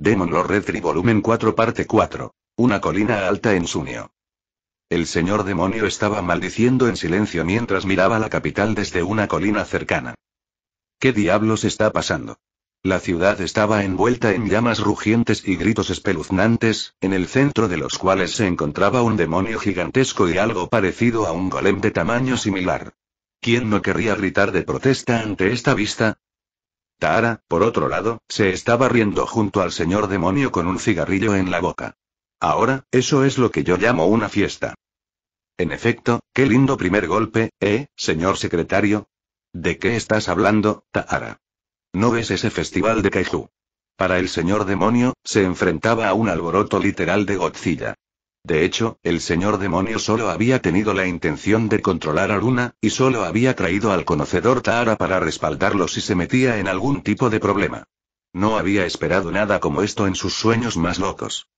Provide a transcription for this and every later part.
Demon Lord Retri Volumen 4 Parte 4. Una colina alta en Sunio. El señor demonio estaba maldiciendo en silencio mientras miraba la capital desde una colina cercana. ¿Qué diablos está pasando? La ciudad estaba envuelta en llamas rugientes y gritos espeluznantes, en el centro de los cuales se encontraba un demonio gigantesco y algo parecido a un golem de tamaño similar. ¿Quién no querría gritar de protesta ante esta vista? Tara, por otro lado, se estaba riendo junto al señor demonio con un cigarrillo en la boca. Ahora, eso es lo que yo llamo una fiesta. En efecto, qué lindo primer golpe, ¿eh, señor secretario? ¿De qué estás hablando, Tahara? ¿No ves ese festival de Kaiju? Para el señor demonio, se enfrentaba a un alboroto literal de Godzilla. De hecho, el señor demonio solo había tenido la intención de controlar a Luna, y solo había traído al conocedor Tara para respaldarlo si se metía en algún tipo de problema. No había esperado nada como esto en sus sueños más locos.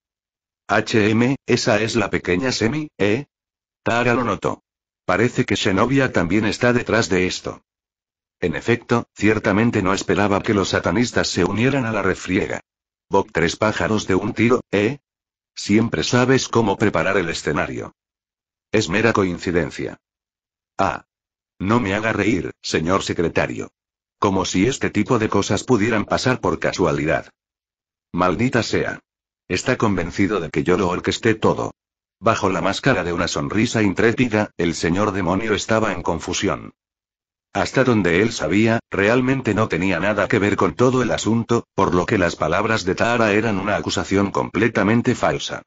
HM, esa es la pequeña Semi, ¿eh? Tara lo notó. Parece que Xenobia también está detrás de esto. En efecto, ciertamente no esperaba que los satanistas se unieran a la refriega. Bok tres pájaros de un tiro, ¿eh? Siempre sabes cómo preparar el escenario. Es mera coincidencia. Ah. No me haga reír, señor secretario. Como si este tipo de cosas pudieran pasar por casualidad. Maldita sea. Está convencido de que yo lo orquesté todo. Bajo la máscara de una sonrisa intrépida, el señor demonio estaba en confusión. Hasta donde él sabía, realmente no tenía nada que ver con todo el asunto, por lo que las palabras de Tara eran una acusación completamente falsa.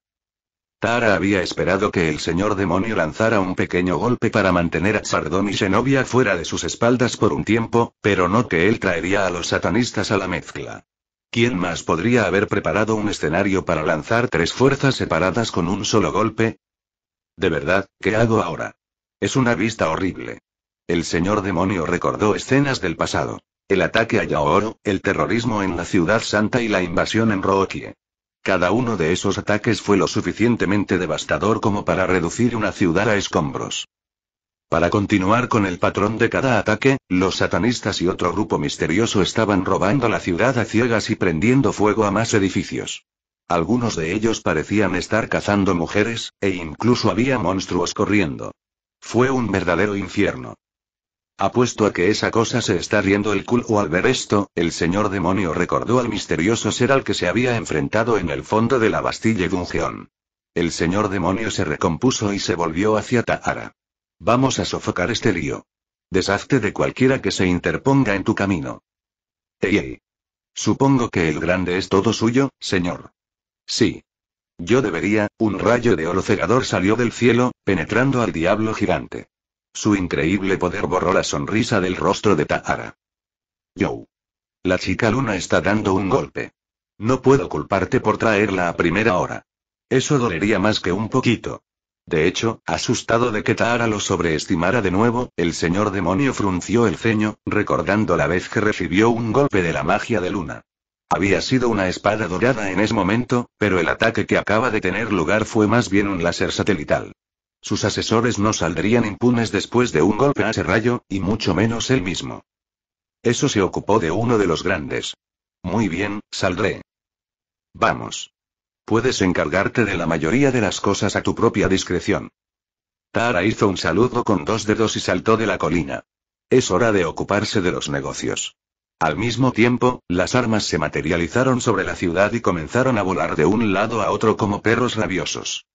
Tara había esperado que el señor demonio lanzara un pequeño golpe para mantener a Sardón y Xenobia fuera de sus espaldas por un tiempo, pero no que él traería a los satanistas a la mezcla. ¿Quién más podría haber preparado un escenario para lanzar tres fuerzas separadas con un solo golpe? De verdad, ¿qué hago ahora? Es una vista horrible. El señor demonio recordó escenas del pasado. El ataque a Yaoro, el terrorismo en la Ciudad Santa y la invasión en Rookie. Cada uno de esos ataques fue lo suficientemente devastador como para reducir una ciudad a escombros. Para continuar con el patrón de cada ataque, los satanistas y otro grupo misterioso estaban robando la ciudad a ciegas y prendiendo fuego a más edificios. Algunos de ellos parecían estar cazando mujeres, e incluso había monstruos corriendo. Fue un verdadero infierno. Apuesto a que esa cosa se está riendo el culo al ver esto, el señor demonio recordó al misterioso ser al que se había enfrentado en el fondo de la Bastille Dungeon. El señor demonio se recompuso y se volvió hacia Tahara. Vamos a sofocar este lío. Deshazte de cualquiera que se interponga en tu camino. ey. Supongo que el grande es todo suyo, señor. Sí. Yo debería, un rayo de oro cegador salió del cielo, penetrando al diablo gigante. Su increíble poder borró la sonrisa del rostro de Tahara. Joe. La chica luna está dando un golpe. No puedo culparte por traerla a primera hora. Eso dolería más que un poquito. De hecho, asustado de que Tahara lo sobreestimara de nuevo, el señor demonio frunció el ceño, recordando la vez que recibió un golpe de la magia de Luna. Había sido una espada dorada en ese momento, pero el ataque que acaba de tener lugar fue más bien un láser satelital. Sus asesores no saldrían impunes después de un golpe a ese rayo, y mucho menos él mismo. Eso se ocupó de uno de los grandes. Muy bien, saldré. Vamos. Puedes encargarte de la mayoría de las cosas a tu propia discreción. Tara hizo un saludo con dos dedos y saltó de la colina. Es hora de ocuparse de los negocios. Al mismo tiempo, las armas se materializaron sobre la ciudad y comenzaron a volar de un lado a otro como perros rabiosos.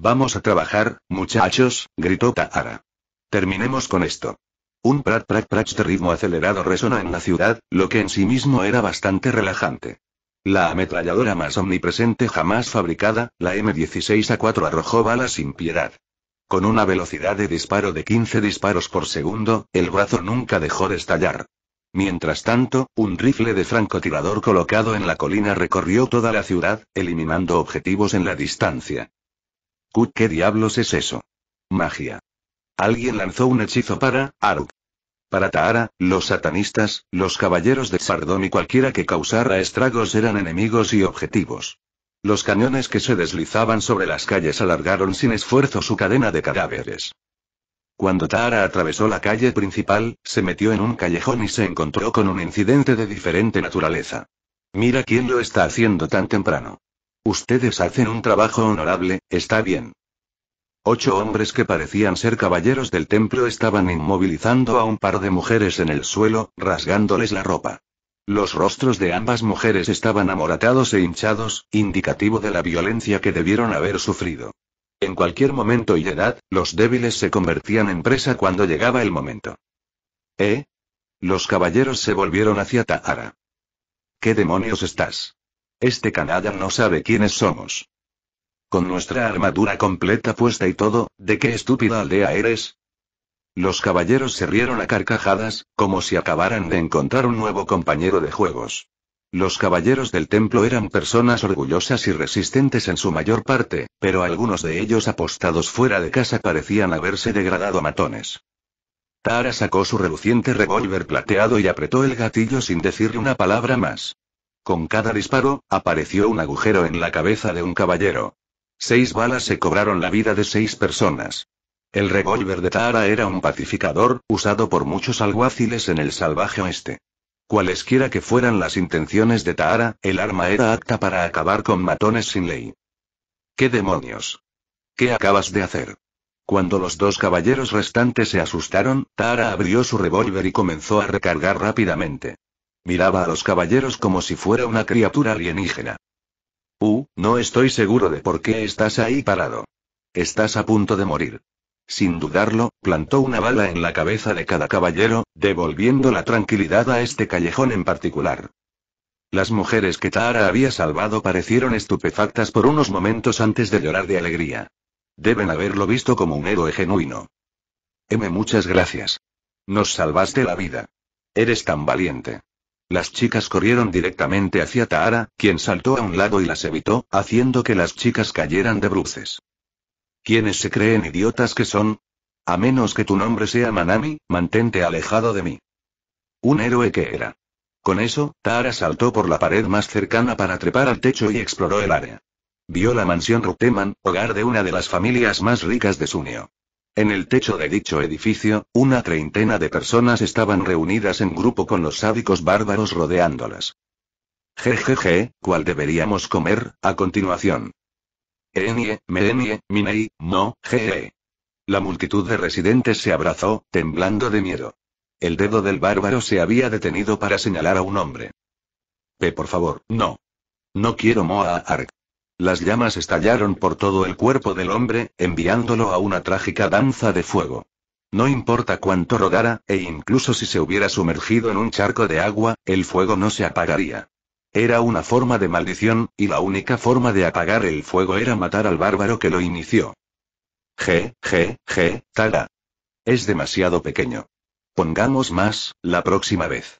Vamos a trabajar, muchachos, gritó Tahara. Terminemos con esto. Un prat prat prat de ritmo acelerado resonó en la ciudad, lo que en sí mismo era bastante relajante. La ametralladora más omnipresente jamás fabricada, la M16 A4 arrojó balas sin piedad. Con una velocidad de disparo de 15 disparos por segundo, el brazo nunca dejó de estallar. Mientras tanto, un rifle de francotirador colocado en la colina recorrió toda la ciudad, eliminando objetivos en la distancia. ¿Qué diablos es eso? Magia. Alguien lanzó un hechizo para Aruk. Para Tahara, los satanistas, los caballeros de Sardón y cualquiera que causara estragos eran enemigos y objetivos. Los cañones que se deslizaban sobre las calles alargaron sin esfuerzo su cadena de cadáveres. Cuando Tahara atravesó la calle principal, se metió en un callejón y se encontró con un incidente de diferente naturaleza. Mira quién lo está haciendo tan temprano. Ustedes hacen un trabajo honorable, está bien. Ocho hombres que parecían ser caballeros del templo estaban inmovilizando a un par de mujeres en el suelo, rasgándoles la ropa. Los rostros de ambas mujeres estaban amoratados e hinchados, indicativo de la violencia que debieron haber sufrido. En cualquier momento y edad, los débiles se convertían en presa cuando llegaba el momento. ¿Eh? Los caballeros se volvieron hacia Tahara. ¿Qué demonios estás? Este canalla no sabe quiénes somos. Con nuestra armadura completa puesta y todo, ¿de qué estúpida aldea eres? Los caballeros se rieron a carcajadas, como si acabaran de encontrar un nuevo compañero de juegos. Los caballeros del templo eran personas orgullosas y resistentes en su mayor parte, pero algunos de ellos apostados fuera de casa parecían haberse degradado a matones. Tara sacó su reluciente revólver plateado y apretó el gatillo sin decirle una palabra más. Con cada disparo, apareció un agujero en la cabeza de un caballero. Seis balas se cobraron la vida de seis personas. El revólver de Tara era un pacificador, usado por muchos alguaciles en el salvaje oeste. Cualesquiera que fueran las intenciones de Tara, el arma era apta para acabar con matones sin ley. ¿Qué demonios? ¿Qué acabas de hacer? Cuando los dos caballeros restantes se asustaron, Tara abrió su revólver y comenzó a recargar rápidamente. Miraba a los caballeros como si fuera una criatura alienígena. Uh, no estoy seguro de por qué estás ahí parado. Estás a punto de morir. Sin dudarlo, plantó una bala en la cabeza de cada caballero, devolviendo la tranquilidad a este callejón en particular. Las mujeres que Tara había salvado parecieron estupefactas por unos momentos antes de llorar de alegría. Deben haberlo visto como un héroe genuino. M, muchas gracias. Nos salvaste la vida. Eres tan valiente. Las chicas corrieron directamente hacia Tahara, quien saltó a un lado y las evitó, haciendo que las chicas cayeran de bruces. ¿Quiénes se creen idiotas que son? A menos que tu nombre sea Manami, mantente alejado de mí. Un héroe que era. Con eso, Tahara saltó por la pared más cercana para trepar al techo y exploró el área. Vio la mansión Ruteman, hogar de una de las familias más ricas de Sunio. En el techo de dicho edificio, una treintena de personas estaban reunidas en grupo con los sádicos bárbaros rodeándolas. Jejeje, ¿cuál deberíamos comer, a continuación? Enie, meenie, minei, no, jeje. La multitud de residentes se abrazó, temblando de miedo. El dedo del bárbaro se había detenido para señalar a un hombre. P, por favor, no. No quiero Moa Ark. Las llamas estallaron por todo el cuerpo del hombre, enviándolo a una trágica danza de fuego. No importa cuánto rodara, e incluso si se hubiera sumergido en un charco de agua, el fuego no se apagaría. Era una forma de maldición, y la única forma de apagar el fuego era matar al bárbaro que lo inició. G, G, je, Tara. Es demasiado pequeño. Pongamos más, la próxima vez.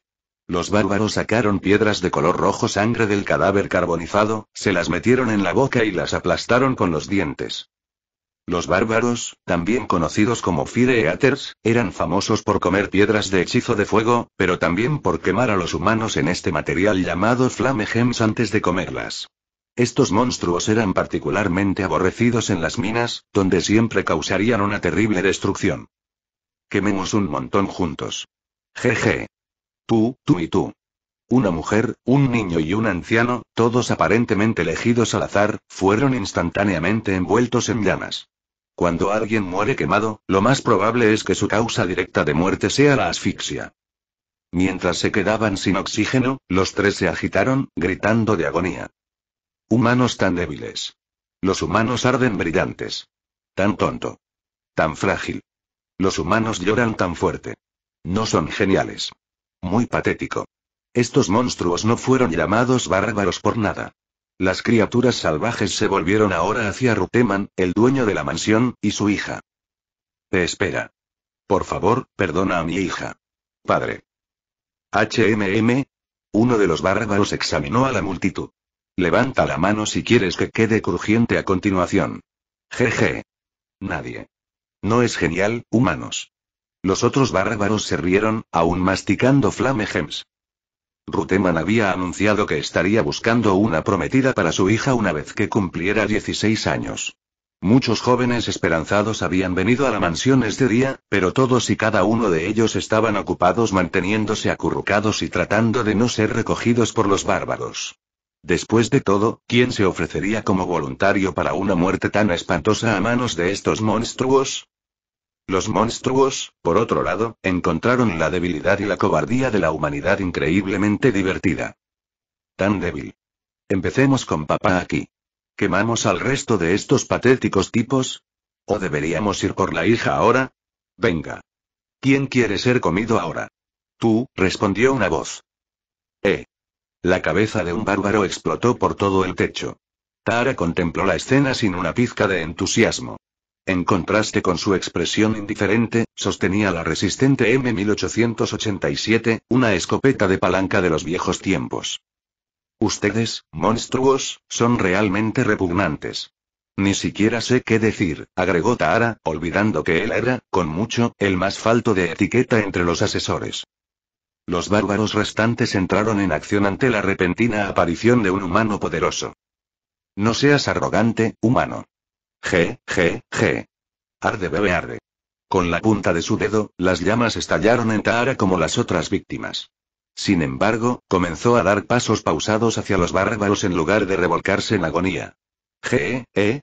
Los bárbaros sacaron piedras de color rojo sangre del cadáver carbonizado, se las metieron en la boca y las aplastaron con los dientes. Los bárbaros, también conocidos como Fire-Eaters, eran famosos por comer piedras de hechizo de fuego, pero también por quemar a los humanos en este material llamado Flame Gems antes de comerlas. Estos monstruos eran particularmente aborrecidos en las minas, donde siempre causarían una terrible destrucción. Quememos un montón juntos. Jeje. Tú, tú y tú. Una mujer, un niño y un anciano, todos aparentemente elegidos al azar, fueron instantáneamente envueltos en llamas. Cuando alguien muere quemado, lo más probable es que su causa directa de muerte sea la asfixia. Mientras se quedaban sin oxígeno, los tres se agitaron, gritando de agonía. Humanos tan débiles. Los humanos arden brillantes. Tan tonto. Tan frágil. Los humanos lloran tan fuerte. No son geniales. Muy patético. Estos monstruos no fueron llamados bárbaros por nada. Las criaturas salvajes se volvieron ahora hacia Ruteman, el dueño de la mansión, y su hija. Te espera. Por favor, perdona a mi hija. Padre. HMM. Uno de los bárbaros examinó a la multitud. Levanta la mano si quieres que quede crujiente a continuación. Jeje. Nadie. No es genial, humanos. Los otros bárbaros se rieron, aún masticando Flame Ruteman había anunciado que estaría buscando una prometida para su hija una vez que cumpliera 16 años. Muchos jóvenes esperanzados habían venido a la mansión este día, pero todos y cada uno de ellos estaban ocupados manteniéndose acurrucados y tratando de no ser recogidos por los bárbaros. Después de todo, ¿quién se ofrecería como voluntario para una muerte tan espantosa a manos de estos monstruos? Los monstruos, por otro lado, encontraron la debilidad y la cobardía de la humanidad increíblemente divertida. Tan débil. Empecemos con papá aquí. ¿Quemamos al resto de estos patéticos tipos? ¿O deberíamos ir por la hija ahora? Venga. ¿Quién quiere ser comido ahora? Tú, respondió una voz. Eh. La cabeza de un bárbaro explotó por todo el techo. Tara contempló la escena sin una pizca de entusiasmo. En contraste con su expresión indiferente, sostenía la resistente M1887, una escopeta de palanca de los viejos tiempos. Ustedes, monstruos, son realmente repugnantes. Ni siquiera sé qué decir, agregó Tara, olvidando que él era, con mucho, el más falto de etiqueta entre los asesores. Los bárbaros restantes entraron en acción ante la repentina aparición de un humano poderoso. No seas arrogante, humano. G, G, je. Arde bebé arde. Con la punta de su dedo, las llamas estallaron en Tahara como las otras víctimas. Sin embargo, comenzó a dar pasos pausados hacia los bárbaros en lugar de revolcarse en agonía. G, ¿eh?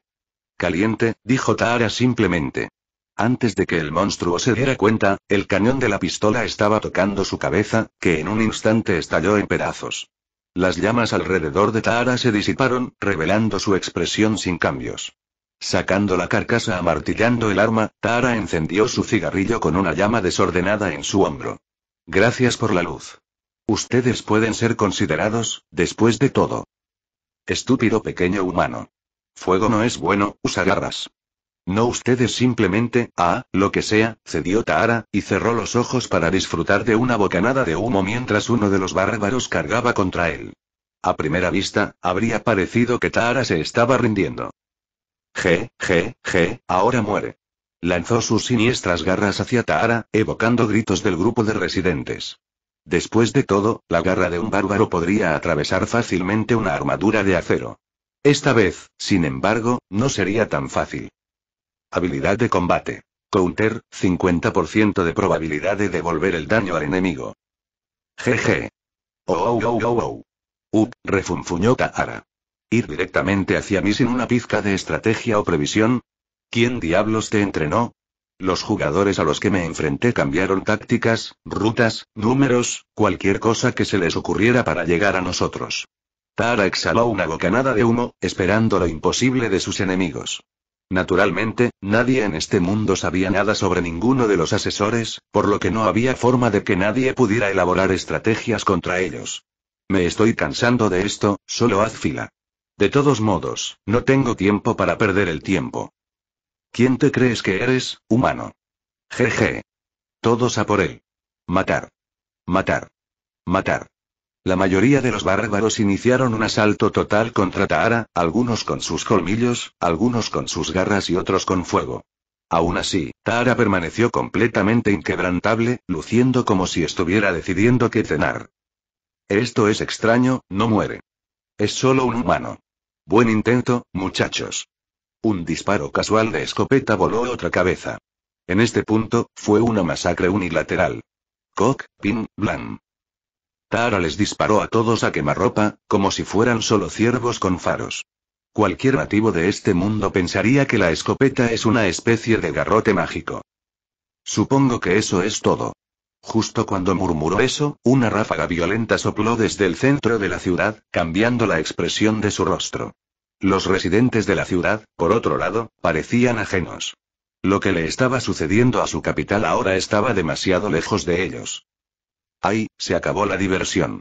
Caliente, dijo Tahara simplemente. Antes de que el monstruo se diera cuenta, el cañón de la pistola estaba tocando su cabeza, que en un instante estalló en pedazos. Las llamas alrededor de Tahara se disiparon, revelando su expresión sin cambios. Sacando la carcasa amartillando el arma, Tara encendió su cigarrillo con una llama desordenada en su hombro. Gracias por la luz. Ustedes pueden ser considerados, después de todo. Estúpido pequeño humano. Fuego no es bueno, usa garras. No ustedes simplemente, ah, lo que sea, cedió Tahara, y cerró los ojos para disfrutar de una bocanada de humo mientras uno de los bárbaros cargaba contra él. A primera vista, habría parecido que Tahara se estaba rindiendo. G, je, je, ahora muere. Lanzó sus siniestras garras hacia Tahara, evocando gritos del grupo de residentes. Después de todo, la garra de un bárbaro podría atravesar fácilmente una armadura de acero. Esta vez, sin embargo, no sería tan fácil. Habilidad de combate. Counter, 50% de probabilidad de devolver el daño al enemigo. Jeje. Oh, oh, oh, oh, oh. Uh, refunfuñó Tahara directamente hacia mí sin una pizca de estrategia o previsión? ¿Quién diablos te entrenó? Los jugadores a los que me enfrenté cambiaron tácticas, rutas, números, cualquier cosa que se les ocurriera para llegar a nosotros. Tara exhaló una bocanada de humo, esperando lo imposible de sus enemigos. Naturalmente, nadie en este mundo sabía nada sobre ninguno de los asesores, por lo que no había forma de que nadie pudiera elaborar estrategias contra ellos. Me estoy cansando de esto, solo haz fila. De todos modos, no tengo tiempo para perder el tiempo. ¿Quién te crees que eres, humano? Jeje. Todos a por él. Matar. Matar. Matar. La mayoría de los bárbaros iniciaron un asalto total contra Tahara, algunos con sus colmillos, algunos con sus garras y otros con fuego. Aún así, Tahara permaneció completamente inquebrantable, luciendo como si estuviera decidiendo qué cenar. Esto es extraño, no muere. Es solo un humano. Buen intento, muchachos. Un disparo casual de escopeta voló otra cabeza. En este punto, fue una masacre unilateral. Cock, pin, blan. Tara les disparó a todos a quemarropa, como si fueran solo ciervos con faros. Cualquier nativo de este mundo pensaría que la escopeta es una especie de garrote mágico. Supongo que eso es todo. Justo cuando murmuró eso, una ráfaga violenta sopló desde el centro de la ciudad, cambiando la expresión de su rostro. Los residentes de la ciudad, por otro lado, parecían ajenos. Lo que le estaba sucediendo a su capital ahora estaba demasiado lejos de ellos. Ahí, se acabó la diversión!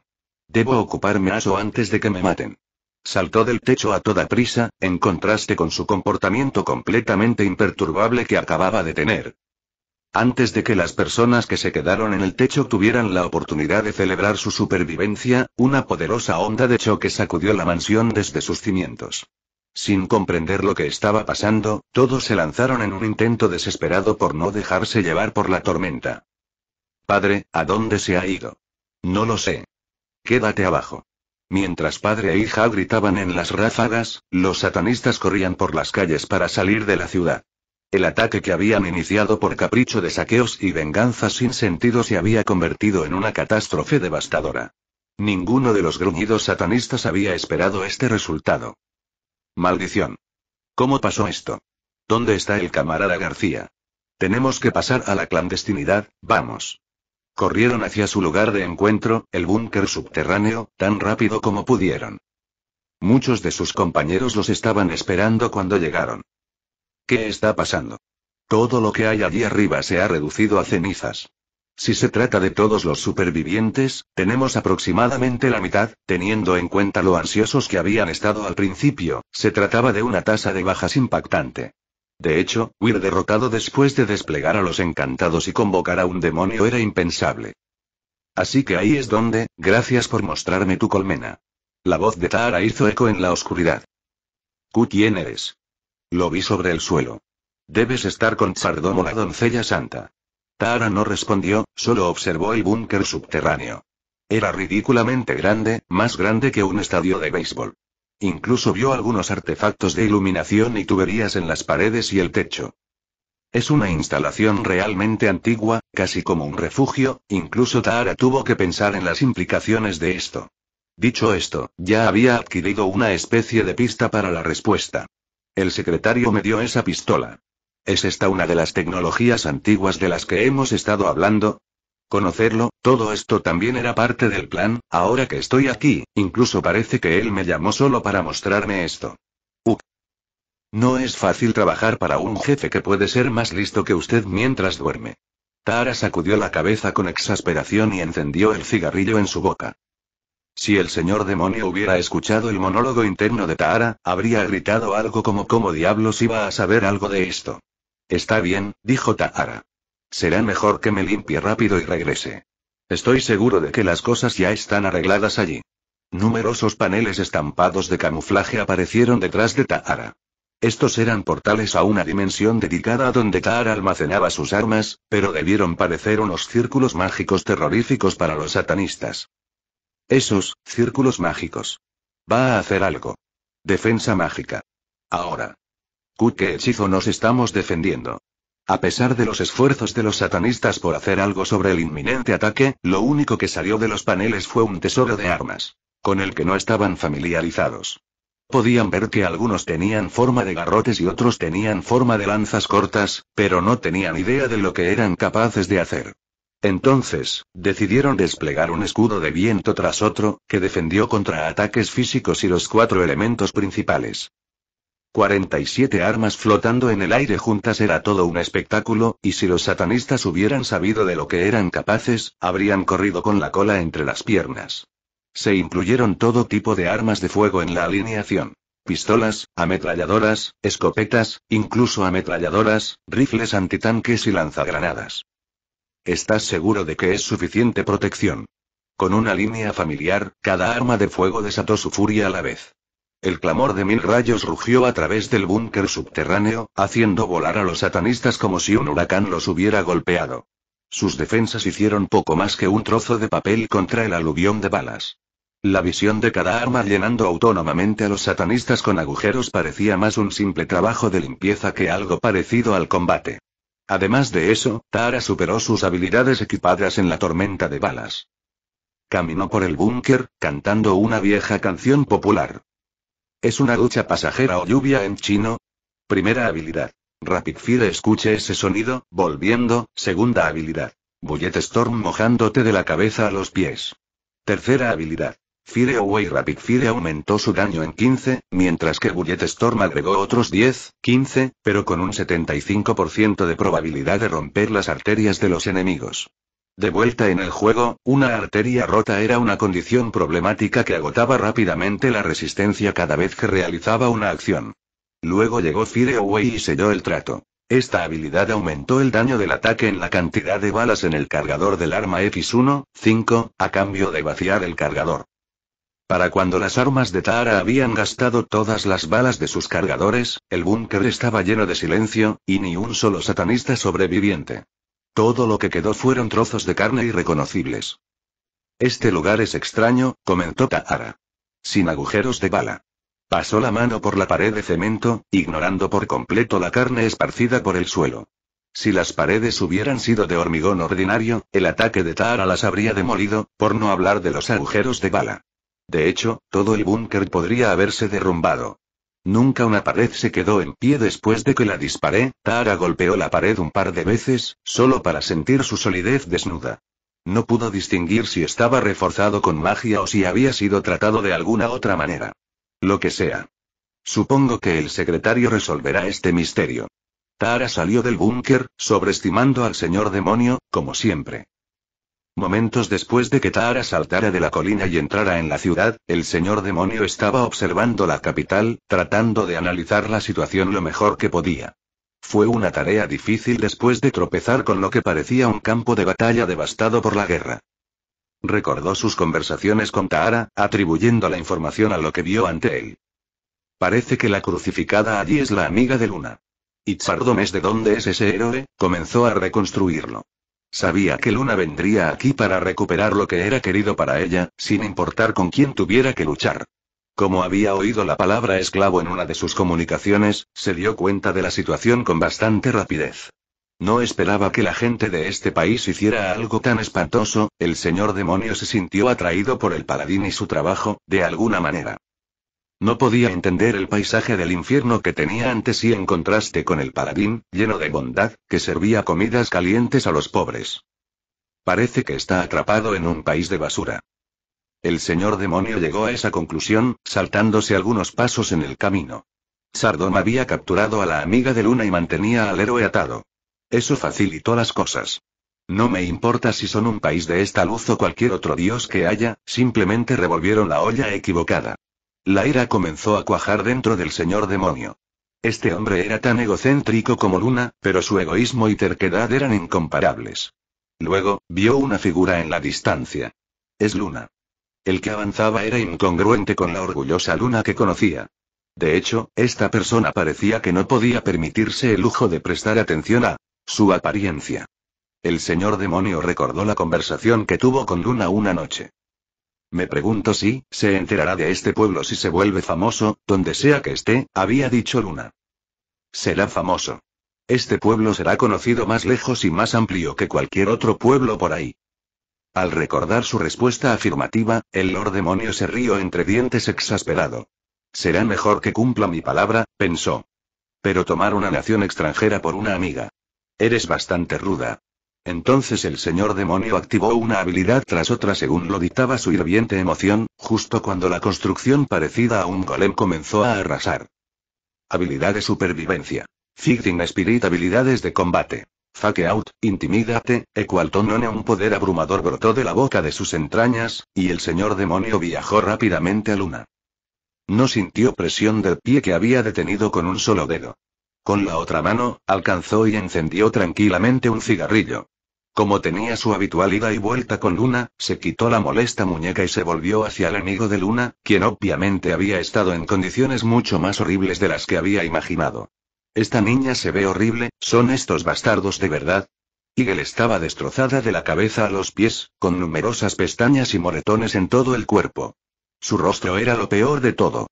Debo ocuparme a eso antes de que me maten. Saltó del techo a toda prisa, en contraste con su comportamiento completamente imperturbable que acababa de tener. Antes de que las personas que se quedaron en el techo tuvieran la oportunidad de celebrar su supervivencia, una poderosa onda de choque sacudió la mansión desde sus cimientos. Sin comprender lo que estaba pasando, todos se lanzaron en un intento desesperado por no dejarse llevar por la tormenta. Padre, ¿a dónde se ha ido? No lo sé. Quédate abajo. Mientras padre e hija gritaban en las ráfagas, los satanistas corrían por las calles para salir de la ciudad. El ataque que habían iniciado por capricho de saqueos y venganza sin sentido se había convertido en una catástrofe devastadora. Ninguno de los gruñidos satanistas había esperado este resultado. Maldición. ¿Cómo pasó esto? ¿Dónde está el camarada García? Tenemos que pasar a la clandestinidad, vamos. Corrieron hacia su lugar de encuentro, el búnker subterráneo, tan rápido como pudieron. Muchos de sus compañeros los estaban esperando cuando llegaron. ¿Qué está pasando? Todo lo que hay allí arriba se ha reducido a cenizas. Si se trata de todos los supervivientes, tenemos aproximadamente la mitad, teniendo en cuenta lo ansiosos que habían estado al principio, se trataba de una tasa de bajas impactante. De hecho, huir derrotado después de desplegar a los encantados y convocar a un demonio era impensable. Así que ahí es donde, gracias por mostrarme tu colmena. La voz de Tara hizo eco en la oscuridad. ¿Quién eres? Lo vi sobre el suelo. Debes estar con Sardomo la doncella santa. Tara no respondió, solo observó el búnker subterráneo. Era ridículamente grande, más grande que un estadio de béisbol. Incluso vio algunos artefactos de iluminación y tuberías en las paredes y el techo. Es una instalación realmente antigua, casi como un refugio, incluso Tara tuvo que pensar en las implicaciones de esto. Dicho esto, ya había adquirido una especie de pista para la respuesta. El secretario me dio esa pistola. ¿Es esta una de las tecnologías antiguas de las que hemos estado hablando? Conocerlo, todo esto también era parte del plan, ahora que estoy aquí, incluso parece que él me llamó solo para mostrarme esto. No es fácil trabajar para un jefe que puede ser más listo que usted mientras duerme. Tara sacudió la cabeza con exasperación y encendió el cigarrillo en su boca. Si el señor demonio hubiera escuchado el monólogo interno de Tahara, habría gritado algo como ¿Cómo diablos iba a saber algo de esto? Está bien, dijo Tahara. Será mejor que me limpie rápido y regrese. Estoy seguro de que las cosas ya están arregladas allí. Numerosos paneles estampados de camuflaje aparecieron detrás de Tahara. Estos eran portales a una dimensión dedicada a donde Tahara almacenaba sus armas, pero debieron parecer unos círculos mágicos terroríficos para los satanistas. Esos, círculos mágicos. Va a hacer algo. Defensa mágica. Ahora. ¿Qué hechizo nos estamos defendiendo? A pesar de los esfuerzos de los satanistas por hacer algo sobre el inminente ataque, lo único que salió de los paneles fue un tesoro de armas, con el que no estaban familiarizados. Podían ver que algunos tenían forma de garrotes y otros tenían forma de lanzas cortas, pero no tenían idea de lo que eran capaces de hacer. Entonces, decidieron desplegar un escudo de viento tras otro, que defendió contra ataques físicos y los cuatro elementos principales. 47 armas flotando en el aire juntas era todo un espectáculo, y si los satanistas hubieran sabido de lo que eran capaces, habrían corrido con la cola entre las piernas. Se incluyeron todo tipo de armas de fuego en la alineación. Pistolas, ametralladoras, escopetas, incluso ametralladoras, rifles antitanques y lanzagranadas. Estás seguro de que es suficiente protección. Con una línea familiar, cada arma de fuego desató su furia a la vez. El clamor de mil rayos rugió a través del búnker subterráneo, haciendo volar a los satanistas como si un huracán los hubiera golpeado. Sus defensas hicieron poco más que un trozo de papel contra el aluvión de balas. La visión de cada arma llenando autónomamente a los satanistas con agujeros parecía más un simple trabajo de limpieza que algo parecido al combate. Además de eso, Tara superó sus habilidades equipadas en la tormenta de balas. Caminó por el búnker, cantando una vieja canción popular. ¿Es una ducha pasajera o lluvia en chino? Primera habilidad. Rapid Feed escuche ese sonido, volviendo, segunda habilidad. Bullet Storm mojándote de la cabeza a los pies. Tercera habilidad. Away Rapid Fire aumentó su daño en 15, mientras que Bullet Storm agregó otros 10, 15, pero con un 75% de probabilidad de romper las arterias de los enemigos. De vuelta en el juego, una arteria rota era una condición problemática que agotaba rápidamente la resistencia cada vez que realizaba una acción. Luego llegó Away y selló el trato. Esta habilidad aumentó el daño del ataque en la cantidad de balas en el cargador del arma X1, 5, a cambio de vaciar el cargador. Para cuando las armas de Tara habían gastado todas las balas de sus cargadores, el búnker estaba lleno de silencio, y ni un solo satanista sobreviviente. Todo lo que quedó fueron trozos de carne irreconocibles. Este lugar es extraño, comentó Tahara. Sin agujeros de bala. Pasó la mano por la pared de cemento, ignorando por completo la carne esparcida por el suelo. Si las paredes hubieran sido de hormigón ordinario, el ataque de Tahara las habría demolido, por no hablar de los agujeros de bala. De hecho, todo el búnker podría haberse derrumbado. Nunca una pared se quedó en pie después de que la disparé, Tara golpeó la pared un par de veces, solo para sentir su solidez desnuda. No pudo distinguir si estaba reforzado con magia o si había sido tratado de alguna otra manera. Lo que sea. Supongo que el secretario resolverá este misterio. Tara salió del búnker, sobreestimando al señor demonio, como siempre. Momentos después de que Taara saltara de la colina y entrara en la ciudad, el señor demonio estaba observando la capital, tratando de analizar la situación lo mejor que podía. Fue una tarea difícil después de tropezar con lo que parecía un campo de batalla devastado por la guerra. Recordó sus conversaciones con Tahara, atribuyendo la información a lo que vio ante él. Parece que la crucificada allí es la amiga de Luna. Y es de dónde es ese héroe, comenzó a reconstruirlo. Sabía que Luna vendría aquí para recuperar lo que era querido para ella, sin importar con quién tuviera que luchar. Como había oído la palabra esclavo en una de sus comunicaciones, se dio cuenta de la situación con bastante rapidez. No esperaba que la gente de este país hiciera algo tan espantoso, el señor demonio se sintió atraído por el paladín y su trabajo, de alguna manera. No podía entender el paisaje del infierno que tenía antes y en contraste con el paladín, lleno de bondad, que servía comidas calientes a los pobres. Parece que está atrapado en un país de basura. El señor demonio llegó a esa conclusión, saltándose algunos pasos en el camino. Sardón había capturado a la amiga de Luna y mantenía al héroe atado. Eso facilitó las cosas. No me importa si son un país de esta luz o cualquier otro dios que haya, simplemente revolvieron la olla equivocada. La ira comenzó a cuajar dentro del señor demonio. Este hombre era tan egocéntrico como Luna, pero su egoísmo y terquedad eran incomparables. Luego, vio una figura en la distancia. Es Luna. El que avanzaba era incongruente con la orgullosa Luna que conocía. De hecho, esta persona parecía que no podía permitirse el lujo de prestar atención a su apariencia. El señor demonio recordó la conversación que tuvo con Luna una noche. Me pregunto si, se enterará de este pueblo si se vuelve famoso, donde sea que esté, había dicho Luna. Será famoso. Este pueblo será conocido más lejos y más amplio que cualquier otro pueblo por ahí. Al recordar su respuesta afirmativa, el Lord Demonio se rió entre dientes exasperado. Será mejor que cumpla mi palabra, pensó. Pero tomar una nación extranjera por una amiga. Eres bastante ruda. Entonces el señor demonio activó una habilidad tras otra según lo dictaba su hirviente emoción, justo cuando la construcción parecida a un golem comenzó a arrasar. Habilidad de supervivencia. Fighting Spirit habilidades de combate. Fuck out, intimídate, Equaltonone un poder abrumador brotó de la boca de sus entrañas, y el señor demonio viajó rápidamente a Luna. No sintió presión del pie que había detenido con un solo dedo. Con la otra mano, alcanzó y encendió tranquilamente un cigarrillo. Como tenía su habitual ida y vuelta con Luna, se quitó la molesta muñeca y se volvió hacia el amigo de Luna, quien obviamente había estado en condiciones mucho más horribles de las que había imaginado. Esta niña se ve horrible, ¿son estos bastardos de verdad? Igel estaba destrozada de la cabeza a los pies, con numerosas pestañas y moretones en todo el cuerpo. Su rostro era lo peor de todo.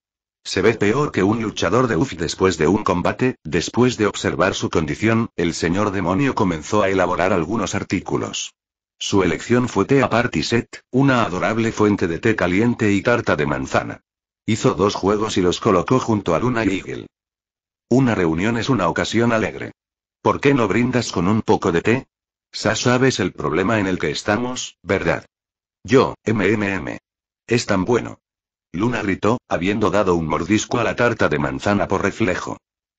Se ve peor que un luchador de UF después de un combate, después de observar su condición, el señor demonio comenzó a elaborar algunos artículos. Su elección fue Tea Party Set, una adorable fuente de té caliente y tarta de manzana. Hizo dos juegos y los colocó junto a Luna y Eagle. Una reunión es una ocasión alegre. ¿Por qué no brindas con un poco de té? Ya sabes el problema en el que estamos, ¿verdad? Yo, MMM. Es tan bueno. Luna gritó, habiendo dado un mordisco a la tarta de manzana por reflejo.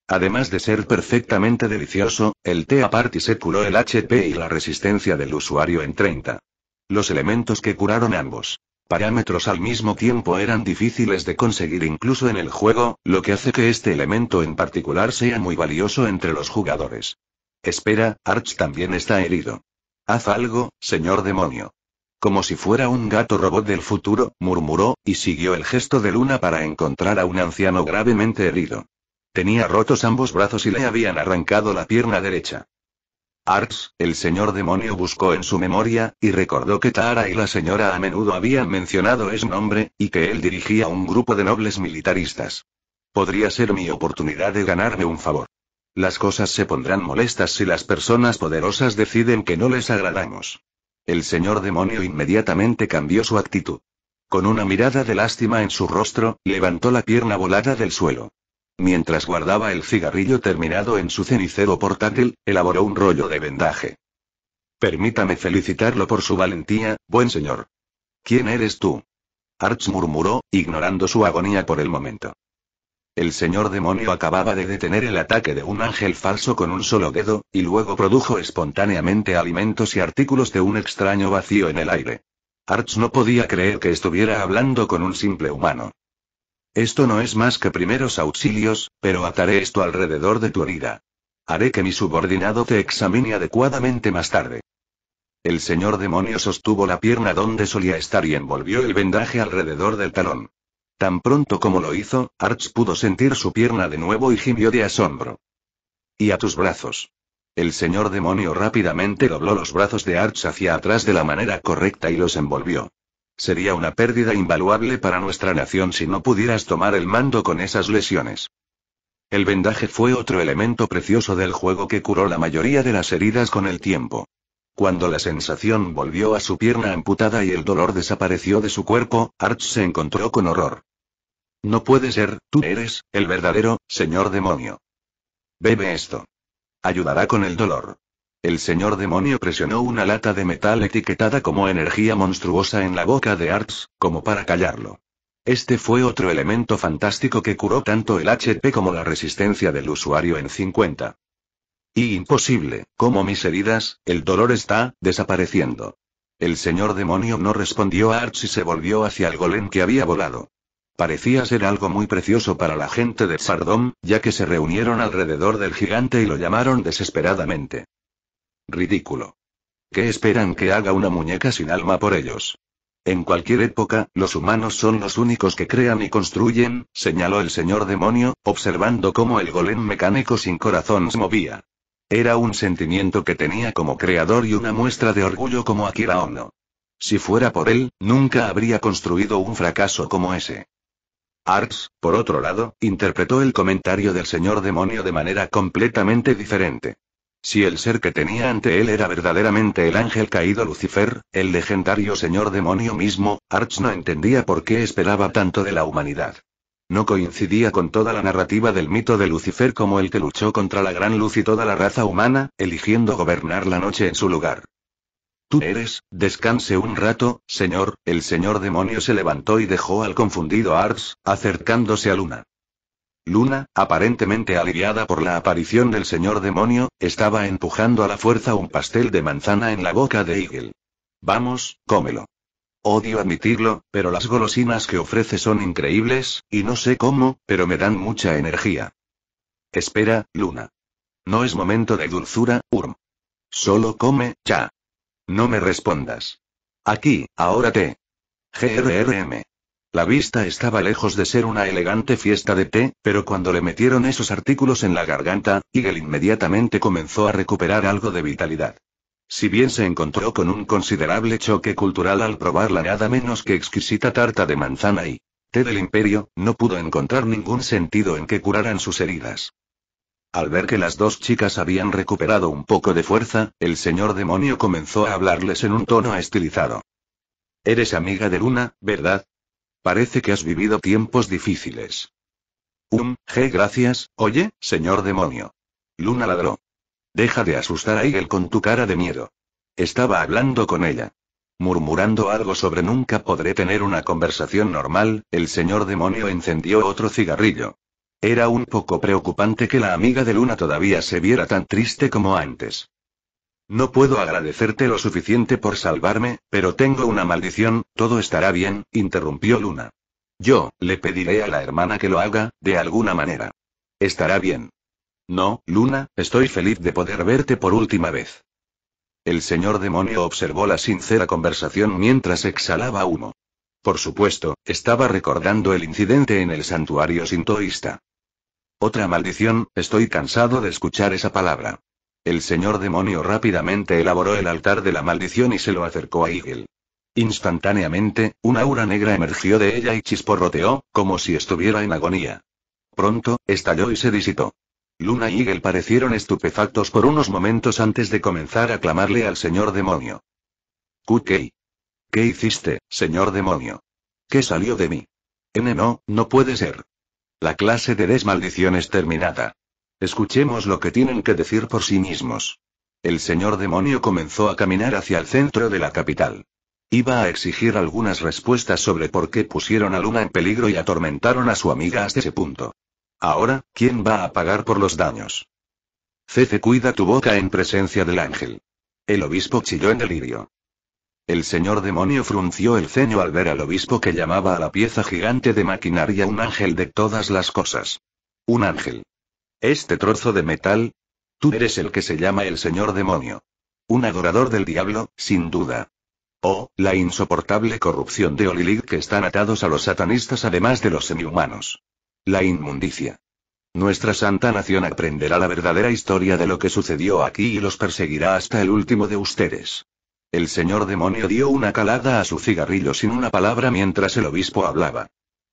Además de ser perfectamente delicioso, el té aparte se curó el HP y la resistencia del usuario en 30. Los elementos que curaron ambos parámetros al mismo tiempo eran difíciles de conseguir incluso en el juego, lo que hace que este elemento en particular sea muy valioso entre los jugadores. Espera, Arch también está herido. Haz algo, señor demonio. Como si fuera un gato robot del futuro, murmuró, y siguió el gesto de Luna para encontrar a un anciano gravemente herido. Tenía rotos ambos brazos y le habían arrancado la pierna derecha. Arts, el señor demonio buscó en su memoria, y recordó que Tara y la señora a menudo habían mencionado ese nombre, y que él dirigía un grupo de nobles militaristas. Podría ser mi oportunidad de ganarme un favor. Las cosas se pondrán molestas si las personas poderosas deciden que no les agradamos. El señor demonio inmediatamente cambió su actitud. Con una mirada de lástima en su rostro, levantó la pierna volada del suelo. Mientras guardaba el cigarrillo terminado en su cenicero portátil, elaboró un rollo de vendaje. Permítame felicitarlo por su valentía, buen señor. ¿Quién eres tú? Arch murmuró, ignorando su agonía por el momento. El señor demonio acababa de detener el ataque de un ángel falso con un solo dedo, y luego produjo espontáneamente alimentos y artículos de un extraño vacío en el aire. Arch no podía creer que estuviera hablando con un simple humano. Esto no es más que primeros auxilios, pero ataré esto alrededor de tu herida. Haré que mi subordinado te examine adecuadamente más tarde. El señor demonio sostuvo la pierna donde solía estar y envolvió el vendaje alrededor del talón. Tan pronto como lo hizo, Arch pudo sentir su pierna de nuevo y gimió de asombro. Y a tus brazos. El señor demonio rápidamente dobló los brazos de Arch hacia atrás de la manera correcta y los envolvió. Sería una pérdida invaluable para nuestra nación si no pudieras tomar el mando con esas lesiones. El vendaje fue otro elemento precioso del juego que curó la mayoría de las heridas con el tiempo. Cuando la sensación volvió a su pierna amputada y el dolor desapareció de su cuerpo, Arch se encontró con horror. No puede ser, tú eres, el verdadero, señor demonio. Bebe esto. Ayudará con el dolor. El señor demonio presionó una lata de metal etiquetada como energía monstruosa en la boca de Arts, como para callarlo. Este fue otro elemento fantástico que curó tanto el HP como la resistencia del usuario en 50. Y imposible, como mis heridas, el dolor está desapareciendo. El señor demonio no respondió a Arts y se volvió hacia el golem que había volado. Parecía ser algo muy precioso para la gente de Sardom, ya que se reunieron alrededor del gigante y lo llamaron desesperadamente. Ridículo. ¿Qué esperan que haga una muñeca sin alma por ellos? En cualquier época, los humanos son los únicos que crean y construyen, señaló el señor demonio, observando cómo el golem mecánico sin corazón se movía. Era un sentimiento que tenía como creador y una muestra de orgullo como Akira Ono. Si fuera por él, nunca habría construido un fracaso como ese. Arts, por otro lado, interpretó el comentario del señor demonio de manera completamente diferente. Si el ser que tenía ante él era verdaderamente el ángel caído Lucifer, el legendario señor demonio mismo, Arts no entendía por qué esperaba tanto de la humanidad. No coincidía con toda la narrativa del mito de Lucifer como el que luchó contra la gran luz y toda la raza humana, eligiendo gobernar la noche en su lugar. Tú eres, descanse un rato, señor, el señor demonio se levantó y dejó al confundido Arts acercándose a Luna. Luna, aparentemente aliviada por la aparición del señor demonio, estaba empujando a la fuerza un pastel de manzana en la boca de Eagle. Vamos, cómelo. Odio admitirlo, pero las golosinas que ofrece son increíbles, y no sé cómo, pero me dan mucha energía. Espera, Luna. No es momento de dulzura, Urm. Solo come, ya. No me respondas. Aquí, ahora te. GRRM. La vista estaba lejos de ser una elegante fiesta de té, pero cuando le metieron esos artículos en la garganta, Eagle inmediatamente comenzó a recuperar algo de vitalidad. Si bien se encontró con un considerable choque cultural al probar la nada menos que exquisita tarta de manzana y té del imperio, no pudo encontrar ningún sentido en que curaran sus heridas. Al ver que las dos chicas habían recuperado un poco de fuerza, el señor demonio comenzó a hablarles en un tono estilizado. Eres amiga de Luna, ¿verdad? Parece que has vivido tiempos difíciles. Um, G, gracias, oye, señor demonio. Luna ladró. Deja de asustar a Igel con tu cara de miedo. Estaba hablando con ella. Murmurando algo sobre nunca podré tener una conversación normal, el señor demonio encendió otro cigarrillo. Era un poco preocupante que la amiga de Luna todavía se viera tan triste como antes. No puedo agradecerte lo suficiente por salvarme, pero tengo una maldición, todo estará bien, interrumpió Luna. Yo, le pediré a la hermana que lo haga, de alguna manera. Estará bien. No, Luna, estoy feliz de poder verte por última vez. El señor demonio observó la sincera conversación mientras exhalaba humo. Por supuesto, estaba recordando el incidente en el santuario sintoísta. Otra maldición, estoy cansado de escuchar esa palabra. El señor demonio rápidamente elaboró el altar de la maldición y se lo acercó a Eagle. Instantáneamente, una aura negra emergió de ella y chisporroteó, como si estuviera en agonía. Pronto, estalló y se disipó. Luna y Eagle parecieron estupefactos por unos momentos antes de comenzar a clamarle al señor demonio. QK. ¿Qué hiciste, señor demonio? ¿Qué salió de mí? N no, no puede ser. La clase de desmaldición es terminada. Escuchemos lo que tienen que decir por sí mismos. El señor demonio comenzó a caminar hacia el centro de la capital. Iba a exigir algunas respuestas sobre por qué pusieron a Luna en peligro y atormentaron a su amiga hasta ese punto. Ahora, ¿quién va a pagar por los daños? Cece cuida tu boca en presencia del ángel. El obispo chilló en delirio. El señor demonio frunció el ceño al ver al obispo que llamaba a la pieza gigante de maquinaria un ángel de todas las cosas. Un ángel. Este trozo de metal. Tú eres el que se llama el señor demonio. Un adorador del diablo, sin duda. Oh, la insoportable corrupción de Olilig que están atados a los satanistas además de los semihumanos. La inmundicia. Nuestra santa nación aprenderá la verdadera historia de lo que sucedió aquí y los perseguirá hasta el último de ustedes. El señor demonio dio una calada a su cigarrillo sin una palabra mientras el obispo hablaba.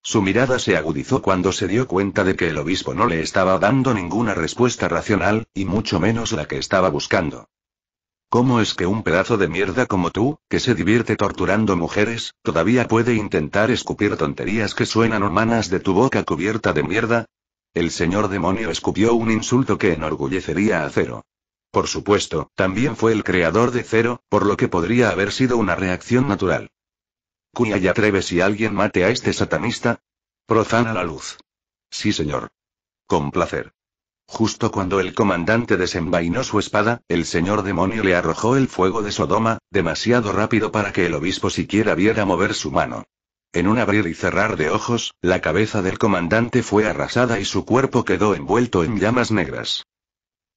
Su mirada se agudizó cuando se dio cuenta de que el obispo no le estaba dando ninguna respuesta racional, y mucho menos la que estaba buscando. ¿Cómo es que un pedazo de mierda como tú, que se divierte torturando mujeres, todavía puede intentar escupir tonterías que suenan humanas de tu boca cubierta de mierda? El señor demonio escupió un insulto que enorgullecería a Cero. Por supuesto, también fue el creador de Cero, por lo que podría haber sido una reacción natural. Cuya y atreve si alguien mate a este satanista? Profana la luz. Sí, señor. Con placer. Justo cuando el comandante desenvainó su espada, el señor demonio le arrojó el fuego de Sodoma, demasiado rápido para que el obispo siquiera viera mover su mano. En un abrir y cerrar de ojos, la cabeza del comandante fue arrasada y su cuerpo quedó envuelto en llamas negras.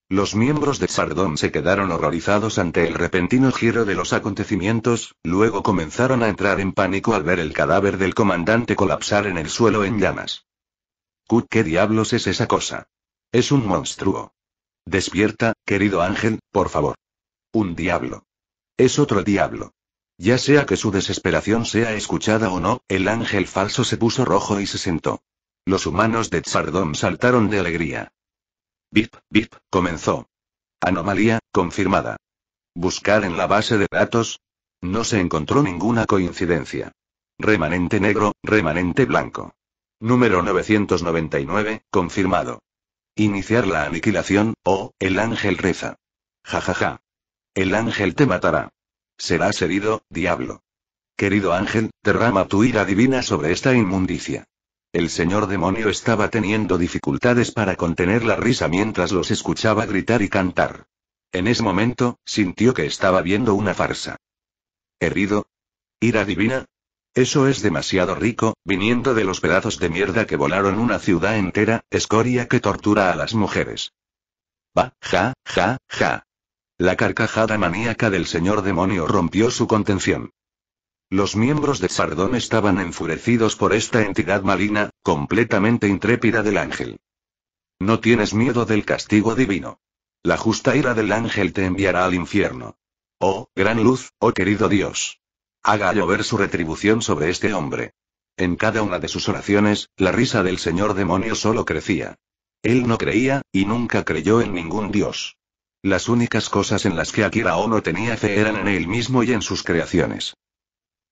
Los miembros de Sardón se quedaron horrorizados ante el repentino giro de los acontecimientos, luego comenzaron a entrar en pánico al ver el cadáver del comandante colapsar en el suelo en llamas. ¿qué diablos es esa cosa? Es un monstruo. Despierta, querido ángel, por favor. Un diablo. Es otro diablo. Ya sea que su desesperación sea escuchada o no, el ángel falso se puso rojo y se sentó. Los humanos de Tsardom saltaron de alegría. Bip, bip, comenzó. Anomalía, confirmada. Buscar en la base de datos. No se encontró ninguna coincidencia. Remanente negro, remanente blanco. Número 999, confirmado. Iniciar la aniquilación, o. el ángel reza. Jajaja. Ja, ja. El ángel te matará. Serás herido, diablo. Querido ángel, derrama tu ira divina sobre esta inmundicia. El señor demonio estaba teniendo dificultades para contener la risa mientras los escuchaba gritar y cantar. En ese momento, sintió que estaba viendo una farsa. ¿Herido? ¿Ira divina? Eso es demasiado rico, viniendo de los pedazos de mierda que volaron una ciudad entera, escoria que tortura a las mujeres. Va, ja, ja, ja. La carcajada maníaca del señor demonio rompió su contención. Los miembros de Sardón estaban enfurecidos por esta entidad maligna, completamente intrépida del ángel. No tienes miedo del castigo divino. La justa ira del ángel te enviará al infierno. Oh, gran luz, oh querido Dios. Haga llover su retribución sobre este hombre. En cada una de sus oraciones, la risa del señor demonio solo crecía. Él no creía, y nunca creyó en ningún dios. Las únicas cosas en las que Akira Ono tenía fe eran en él mismo y en sus creaciones.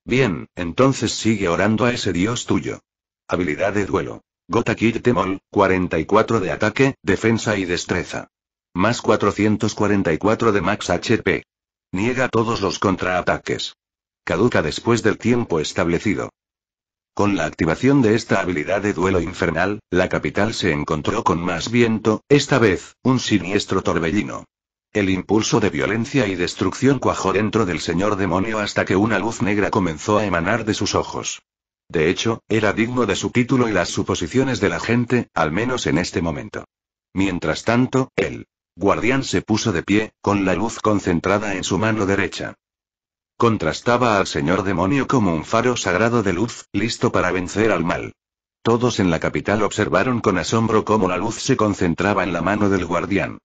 Bien, entonces sigue orando a ese dios tuyo. Habilidad de duelo. Gota Temol, 44 de ataque, defensa y destreza. Más 444 de max HP. Niega todos los contraataques. Caduca después del tiempo establecido. Con la activación de esta habilidad de duelo infernal, la capital se encontró con más viento, esta vez, un siniestro torbellino. El impulso de violencia y destrucción cuajó dentro del señor demonio hasta que una luz negra comenzó a emanar de sus ojos. De hecho, era digno de su título y las suposiciones de la gente, al menos en este momento. Mientras tanto, el guardián se puso de pie, con la luz concentrada en su mano derecha. Contrastaba al señor demonio como un faro sagrado de luz, listo para vencer al mal. Todos en la capital observaron con asombro cómo la luz se concentraba en la mano del guardián.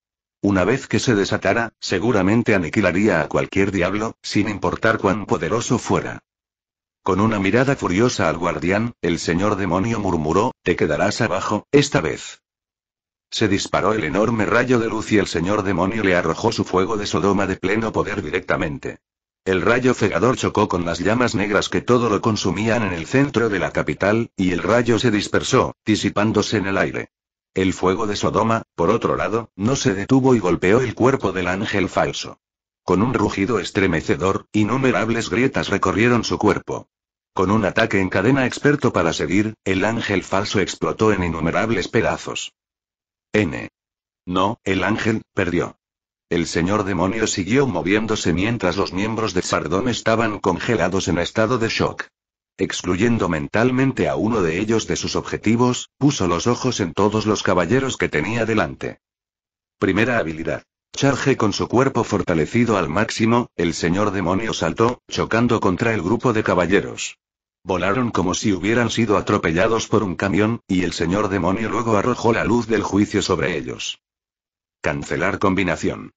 Una vez que se desatara, seguramente aniquilaría a cualquier diablo, sin importar cuán poderoso fuera. Con una mirada furiosa al guardián, el señor demonio murmuró, te quedarás abajo, esta vez. Se disparó el enorme rayo de luz y el señor demonio le arrojó su fuego de Sodoma de pleno poder directamente. El rayo cegador chocó con las llamas negras que todo lo consumían en el centro de la capital, y el rayo se dispersó, disipándose en el aire. El fuego de Sodoma, por otro lado, no se detuvo y golpeó el cuerpo del ángel falso. Con un rugido estremecedor, innumerables grietas recorrieron su cuerpo. Con un ataque en cadena experto para seguir, el ángel falso explotó en innumerables pedazos. N. No, el ángel, perdió. El señor demonio siguió moviéndose mientras los miembros de Sardón estaban congelados en estado de shock excluyendo mentalmente a uno de ellos de sus objetivos, puso los ojos en todos los caballeros que tenía delante. Primera habilidad. Charge con su cuerpo fortalecido al máximo, el señor demonio saltó, chocando contra el grupo de caballeros. Volaron como si hubieran sido atropellados por un camión, y el señor demonio luego arrojó la luz del juicio sobre ellos. Cancelar combinación.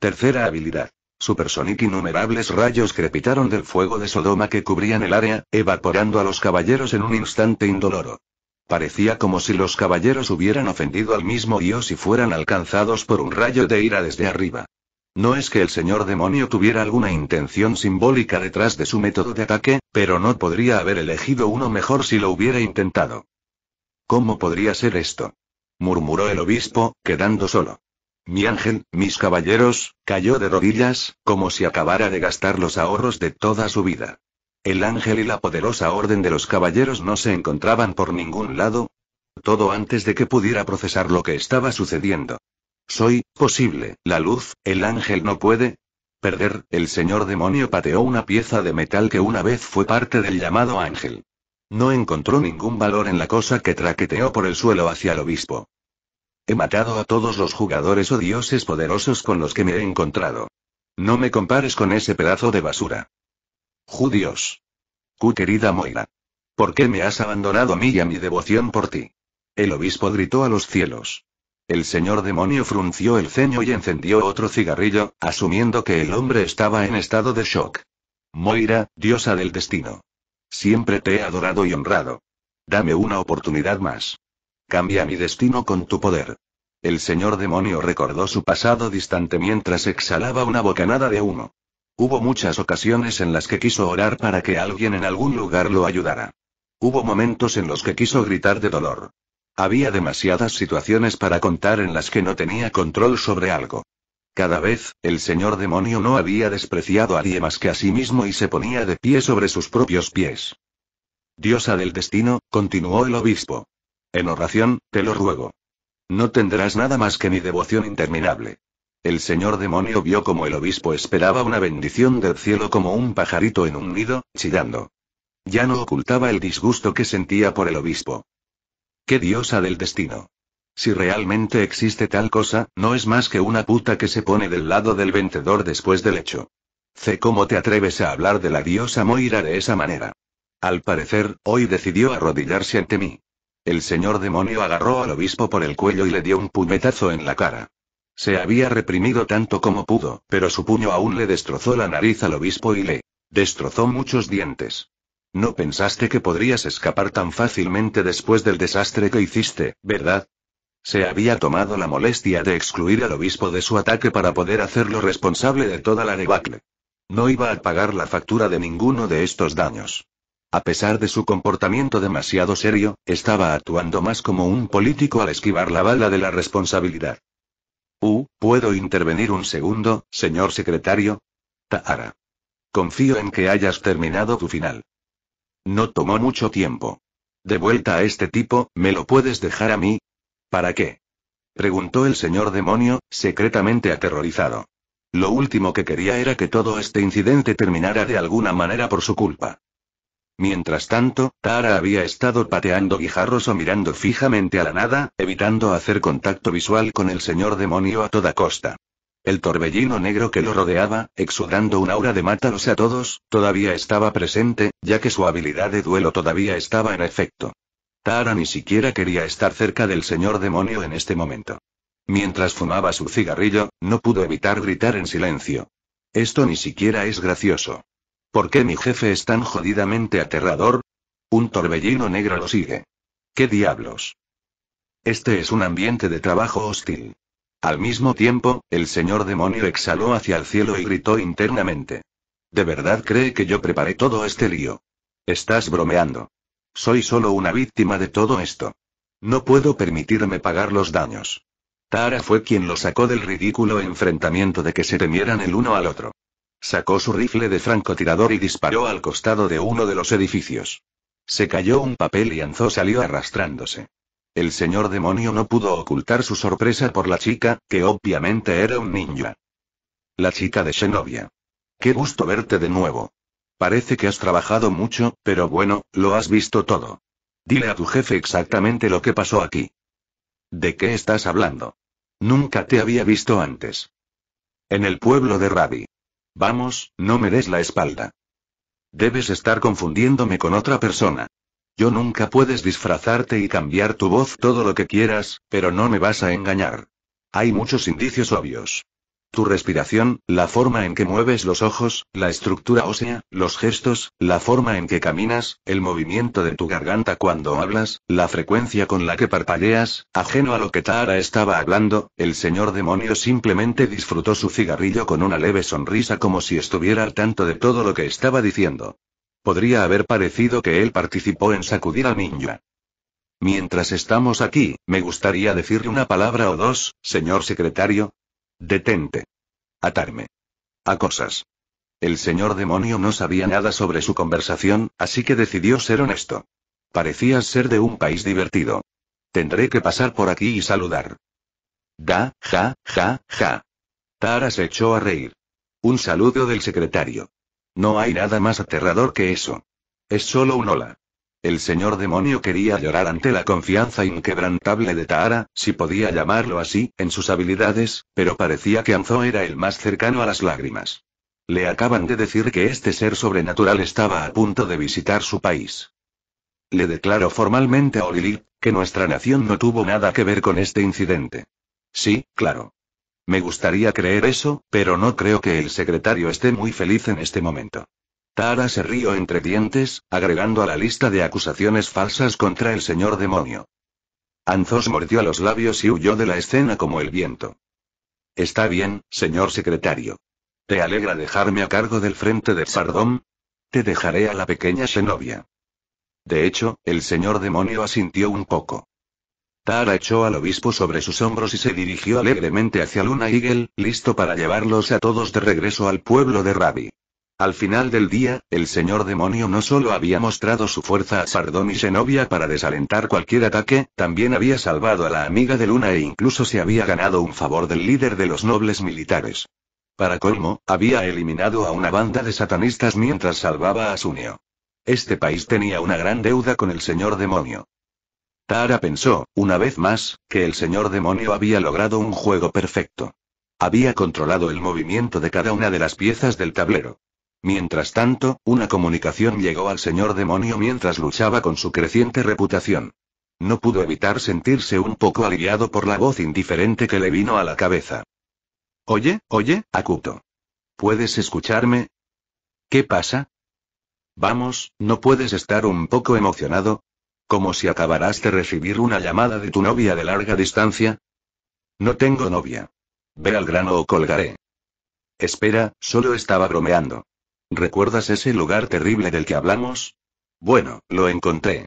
Tercera habilidad. Supersonic innumerables rayos crepitaron del fuego de Sodoma que cubrían el área, evaporando a los caballeros en un instante indoloro. Parecía como si los caballeros hubieran ofendido al mismo Dios y fueran alcanzados por un rayo de ira desde arriba. No es que el señor demonio tuviera alguna intención simbólica detrás de su método de ataque, pero no podría haber elegido uno mejor si lo hubiera intentado. ¿Cómo podría ser esto? murmuró el obispo, quedando solo. Mi ángel, mis caballeros, cayó de rodillas, como si acabara de gastar los ahorros de toda su vida. El ángel y la poderosa orden de los caballeros no se encontraban por ningún lado. Todo antes de que pudiera procesar lo que estaba sucediendo. Soy, posible, la luz, el ángel no puede. Perder, el señor demonio pateó una pieza de metal que una vez fue parte del llamado ángel. No encontró ningún valor en la cosa que traqueteó por el suelo hacia el obispo. He matado a todos los jugadores o dioses poderosos con los que me he encontrado. No me compares con ese pedazo de basura. Judios. Q querida Moira. ¿Por qué me has abandonado a mí y a mi devoción por ti? El obispo gritó a los cielos. El señor demonio frunció el ceño y encendió otro cigarrillo, asumiendo que el hombre estaba en estado de shock. Moira, diosa del destino. Siempre te he adorado y honrado. Dame una oportunidad más. Cambia mi destino con tu poder. El señor demonio recordó su pasado distante mientras exhalaba una bocanada de humo. Hubo muchas ocasiones en las que quiso orar para que alguien en algún lugar lo ayudara. Hubo momentos en los que quiso gritar de dolor. Había demasiadas situaciones para contar en las que no tenía control sobre algo. Cada vez, el señor demonio no había despreciado a nadie más que a sí mismo y se ponía de pie sobre sus propios pies. Diosa del destino, continuó el obispo. En oración, te lo ruego. No tendrás nada más que mi devoción interminable. El señor demonio vio como el obispo esperaba una bendición del cielo como un pajarito en un nido, chillando. Ya no ocultaba el disgusto que sentía por el obispo. ¡Qué diosa del destino! Si realmente existe tal cosa, no es más que una puta que se pone del lado del vencedor después del hecho. C. ¿Cómo te atreves a hablar de la diosa Moira de esa manera? Al parecer, hoy decidió arrodillarse ante mí. El señor demonio agarró al obispo por el cuello y le dio un puñetazo en la cara. Se había reprimido tanto como pudo, pero su puño aún le destrozó la nariz al obispo y le destrozó muchos dientes. No pensaste que podrías escapar tan fácilmente después del desastre que hiciste, ¿verdad? Se había tomado la molestia de excluir al obispo de su ataque para poder hacerlo responsable de toda la debacle. No iba a pagar la factura de ninguno de estos daños. A pesar de su comportamiento demasiado serio, estaba actuando más como un político al esquivar la bala de la responsabilidad. Uh, ¿puedo intervenir un segundo, señor secretario? Tahara. Confío en que hayas terminado tu final. No tomó mucho tiempo. De vuelta a este tipo, ¿me lo puedes dejar a mí? ¿Para qué? Preguntó el señor demonio, secretamente aterrorizado. Lo último que quería era que todo este incidente terminara de alguna manera por su culpa. Mientras tanto, Tara había estado pateando guijarros o mirando fijamente a la nada, evitando hacer contacto visual con el señor demonio a toda costa. El torbellino negro que lo rodeaba, exudando un aura de mátalos a todos, todavía estaba presente, ya que su habilidad de duelo todavía estaba en efecto. Tara ni siquiera quería estar cerca del señor demonio en este momento. Mientras fumaba su cigarrillo, no pudo evitar gritar en silencio. Esto ni siquiera es gracioso. ¿Por qué mi jefe es tan jodidamente aterrador? Un torbellino negro lo sigue. ¿Qué diablos? Este es un ambiente de trabajo hostil. Al mismo tiempo, el señor demonio exhaló hacia el cielo y gritó internamente. ¿De verdad cree que yo preparé todo este lío? Estás bromeando. Soy solo una víctima de todo esto. No puedo permitirme pagar los daños. Tara fue quien lo sacó del ridículo enfrentamiento de que se temieran el uno al otro. Sacó su rifle de francotirador y disparó al costado de uno de los edificios. Se cayó un papel y Anzo salió arrastrándose. El señor demonio no pudo ocultar su sorpresa por la chica, que obviamente era un niño. La chica de Xenobia. Qué gusto verte de nuevo. Parece que has trabajado mucho, pero bueno, lo has visto todo. Dile a tu jefe exactamente lo que pasó aquí. ¿De qué estás hablando? Nunca te había visto antes. En el pueblo de Rabi. Vamos, no me des la espalda. Debes estar confundiéndome con otra persona. Yo nunca puedes disfrazarte y cambiar tu voz todo lo que quieras, pero no me vas a engañar. Hay muchos indicios obvios. Tu respiración, la forma en que mueves los ojos, la estructura ósea, los gestos, la forma en que caminas, el movimiento de tu garganta cuando hablas, la frecuencia con la que parpadeas, ajeno a lo que Tara estaba hablando, el señor demonio simplemente disfrutó su cigarrillo con una leve sonrisa como si estuviera al tanto de todo lo que estaba diciendo. Podría haber parecido que él participó en sacudir al niño. Mientras estamos aquí, me gustaría decirle una palabra o dos, señor secretario, Detente. Atarme. A cosas. El señor demonio no sabía nada sobre su conversación, así que decidió ser honesto. Parecía ser de un país divertido. Tendré que pasar por aquí y saludar. Da, ja, ja, ja. Tara se echó a reír. Un saludo del secretario. No hay nada más aterrador que eso. Es solo un hola. El señor demonio quería llorar ante la confianza inquebrantable de Tahara, si podía llamarlo así, en sus habilidades, pero parecía que Anzo era el más cercano a las lágrimas. Le acaban de decir que este ser sobrenatural estaba a punto de visitar su país. Le declaró formalmente a Olili que nuestra nación no tuvo nada que ver con este incidente. Sí, claro. Me gustaría creer eso, pero no creo que el secretario esté muy feliz en este momento. Tara se rió entre dientes, agregando a la lista de acusaciones falsas contra el señor demonio. Anzos mordió los labios y huyó de la escena como el viento. Está bien, señor secretario. ¿Te alegra dejarme a cargo del frente de Sardón? Te dejaré a la pequeña Xenobia. De hecho, el señor demonio asintió un poco. Tara echó al obispo sobre sus hombros y se dirigió alegremente hacia Luna Eagle, listo para llevarlos a todos de regreso al pueblo de Rabbi. Al final del día, el señor demonio no solo había mostrado su fuerza a Sardón y Xenobia para desalentar cualquier ataque, también había salvado a la amiga de Luna e incluso se había ganado un favor del líder de los nobles militares. Para colmo, había eliminado a una banda de satanistas mientras salvaba a Sunio. Este país tenía una gran deuda con el señor demonio. Tara pensó, una vez más, que el señor demonio había logrado un juego perfecto. Había controlado el movimiento de cada una de las piezas del tablero. Mientras tanto, una comunicación llegó al señor demonio mientras luchaba con su creciente reputación. No pudo evitar sentirse un poco aliviado por la voz indiferente que le vino a la cabeza. Oye, oye, Acuto. ¿Puedes escucharme? ¿Qué pasa? Vamos, ¿no puedes estar un poco emocionado? Como si acabaras de recibir una llamada de tu novia de larga distancia. No tengo novia. Ve al grano o colgaré. Espera, solo estaba bromeando. ¿Recuerdas ese lugar terrible del que hablamos? Bueno, lo encontré.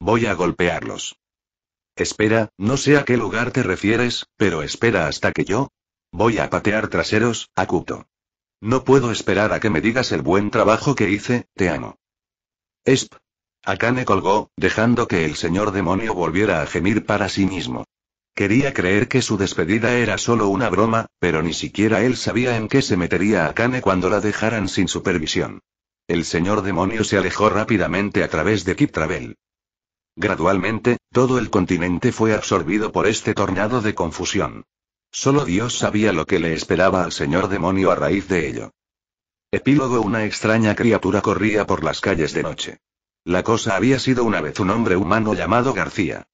Voy a golpearlos. Espera, no sé a qué lugar te refieres, pero espera hasta que yo. Voy a patear traseros, Acuto. No puedo esperar a que me digas el buen trabajo que hice, te amo. Esp. Akane colgó, dejando que el señor demonio volviera a gemir para sí mismo. Quería creer que su despedida era solo una broma, pero ni siquiera él sabía en qué se metería a Kane cuando la dejaran sin supervisión. El señor demonio se alejó rápidamente a través de Kip Travel. Gradualmente, todo el continente fue absorbido por este tornado de confusión. Solo Dios sabía lo que le esperaba al señor demonio a raíz de ello. Epílogo Una extraña criatura corría por las calles de noche. La cosa había sido una vez un hombre humano llamado García.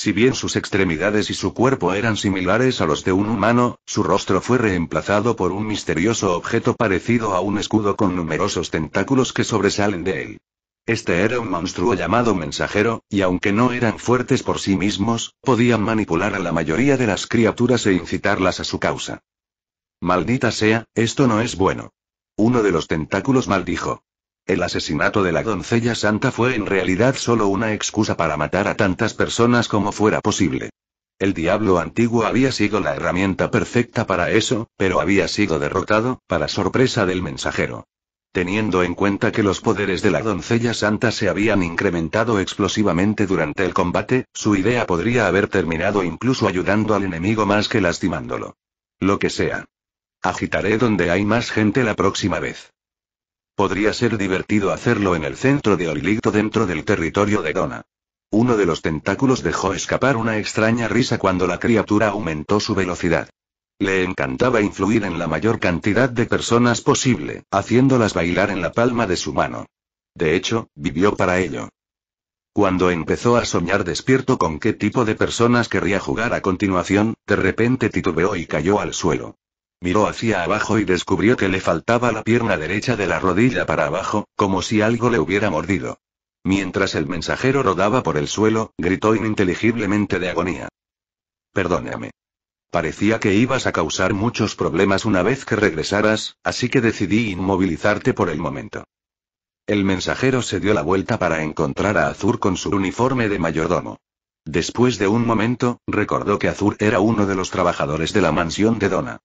Si bien sus extremidades y su cuerpo eran similares a los de un humano, su rostro fue reemplazado por un misterioso objeto parecido a un escudo con numerosos tentáculos que sobresalen de él. Este era un monstruo llamado mensajero, y aunque no eran fuertes por sí mismos, podían manipular a la mayoría de las criaturas e incitarlas a su causa. Maldita sea, esto no es bueno. Uno de los tentáculos maldijo. El asesinato de la doncella santa fue en realidad solo una excusa para matar a tantas personas como fuera posible. El diablo antiguo había sido la herramienta perfecta para eso, pero había sido derrotado, para sorpresa del mensajero. Teniendo en cuenta que los poderes de la doncella santa se habían incrementado explosivamente durante el combate, su idea podría haber terminado incluso ayudando al enemigo más que lastimándolo. Lo que sea. Agitaré donde hay más gente la próxima vez. Podría ser divertido hacerlo en el centro de Orilito dentro del territorio de Donna. Uno de los tentáculos dejó escapar una extraña risa cuando la criatura aumentó su velocidad. Le encantaba influir en la mayor cantidad de personas posible, haciéndolas bailar en la palma de su mano. De hecho, vivió para ello. Cuando empezó a soñar despierto con qué tipo de personas querría jugar a continuación, de repente titubeó y cayó al suelo. Miró hacia abajo y descubrió que le faltaba la pierna derecha de la rodilla para abajo, como si algo le hubiera mordido. Mientras el mensajero rodaba por el suelo, gritó ininteligiblemente de agonía. Perdóname. Parecía que ibas a causar muchos problemas una vez que regresaras, así que decidí inmovilizarte por el momento. El mensajero se dio la vuelta para encontrar a Azur con su uniforme de mayordomo. Después de un momento, recordó que Azur era uno de los trabajadores de la mansión de Dona.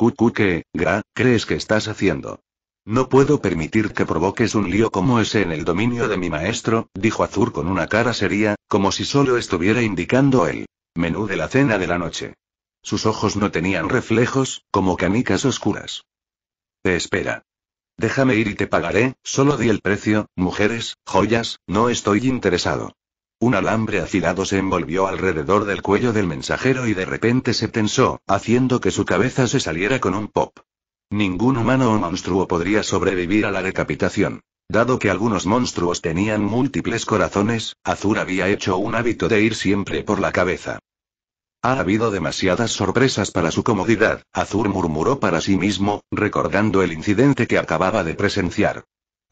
Cucu que, Gra, crees que estás haciendo? No puedo permitir que provoques un lío como ese en el dominio de mi maestro, dijo Azur con una cara seria, como si solo estuviera indicando el menú de la cena de la noche. Sus ojos no tenían reflejos, como canicas oscuras. Te espera. Déjame ir y te pagaré, solo di el precio, mujeres, joyas, no estoy interesado. Un alambre afilado se envolvió alrededor del cuello del mensajero y de repente se tensó, haciendo que su cabeza se saliera con un pop. Ningún humano o monstruo podría sobrevivir a la decapitación. Dado que algunos monstruos tenían múltiples corazones, Azur había hecho un hábito de ir siempre por la cabeza. Ha habido demasiadas sorpresas para su comodidad, Azur murmuró para sí mismo, recordando el incidente que acababa de presenciar.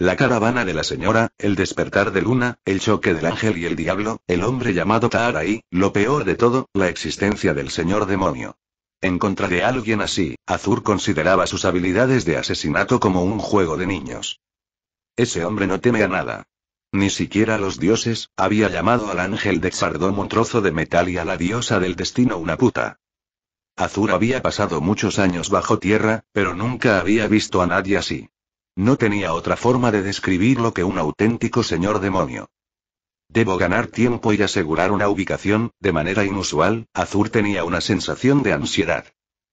La caravana de la señora, el despertar de Luna, el choque del ángel y el diablo, el hombre llamado Tahara y, lo peor de todo, la existencia del señor demonio. En contra de alguien así, Azur consideraba sus habilidades de asesinato como un juego de niños. Ese hombre no teme a nada. Ni siquiera a los dioses, había llamado al ángel de Sardón un trozo de metal y a la diosa del destino una puta. Azur había pasado muchos años bajo tierra, pero nunca había visto a nadie así. No tenía otra forma de describirlo que un auténtico señor demonio. Debo ganar tiempo y asegurar una ubicación, de manera inusual, Azur tenía una sensación de ansiedad.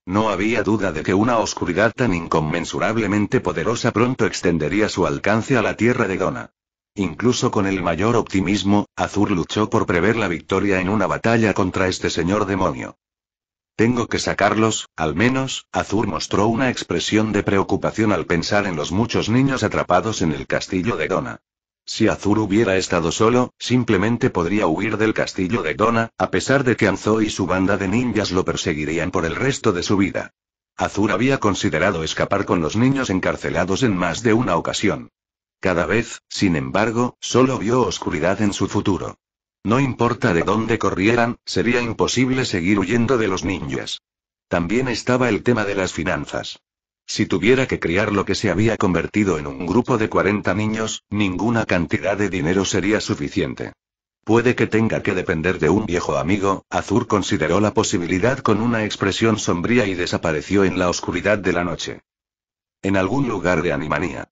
No había duda de que una oscuridad tan inconmensurablemente poderosa pronto extendería su alcance a la tierra de Dona. Incluso con el mayor optimismo, Azur luchó por prever la victoria en una batalla contra este señor demonio. Tengo que sacarlos, al menos, Azur mostró una expresión de preocupación al pensar en los muchos niños atrapados en el castillo de Dona. Si Azur hubiera estado solo, simplemente podría huir del castillo de Dona, a pesar de que Anzo y su banda de ninjas lo perseguirían por el resto de su vida. Azur había considerado escapar con los niños encarcelados en más de una ocasión. Cada vez, sin embargo, solo vio oscuridad en su futuro. No importa de dónde corrieran, sería imposible seguir huyendo de los niños. También estaba el tema de las finanzas. Si tuviera que criar lo que se había convertido en un grupo de 40 niños, ninguna cantidad de dinero sería suficiente. Puede que tenga que depender de un viejo amigo, Azur consideró la posibilidad con una expresión sombría y desapareció en la oscuridad de la noche. En algún lugar de Animanía.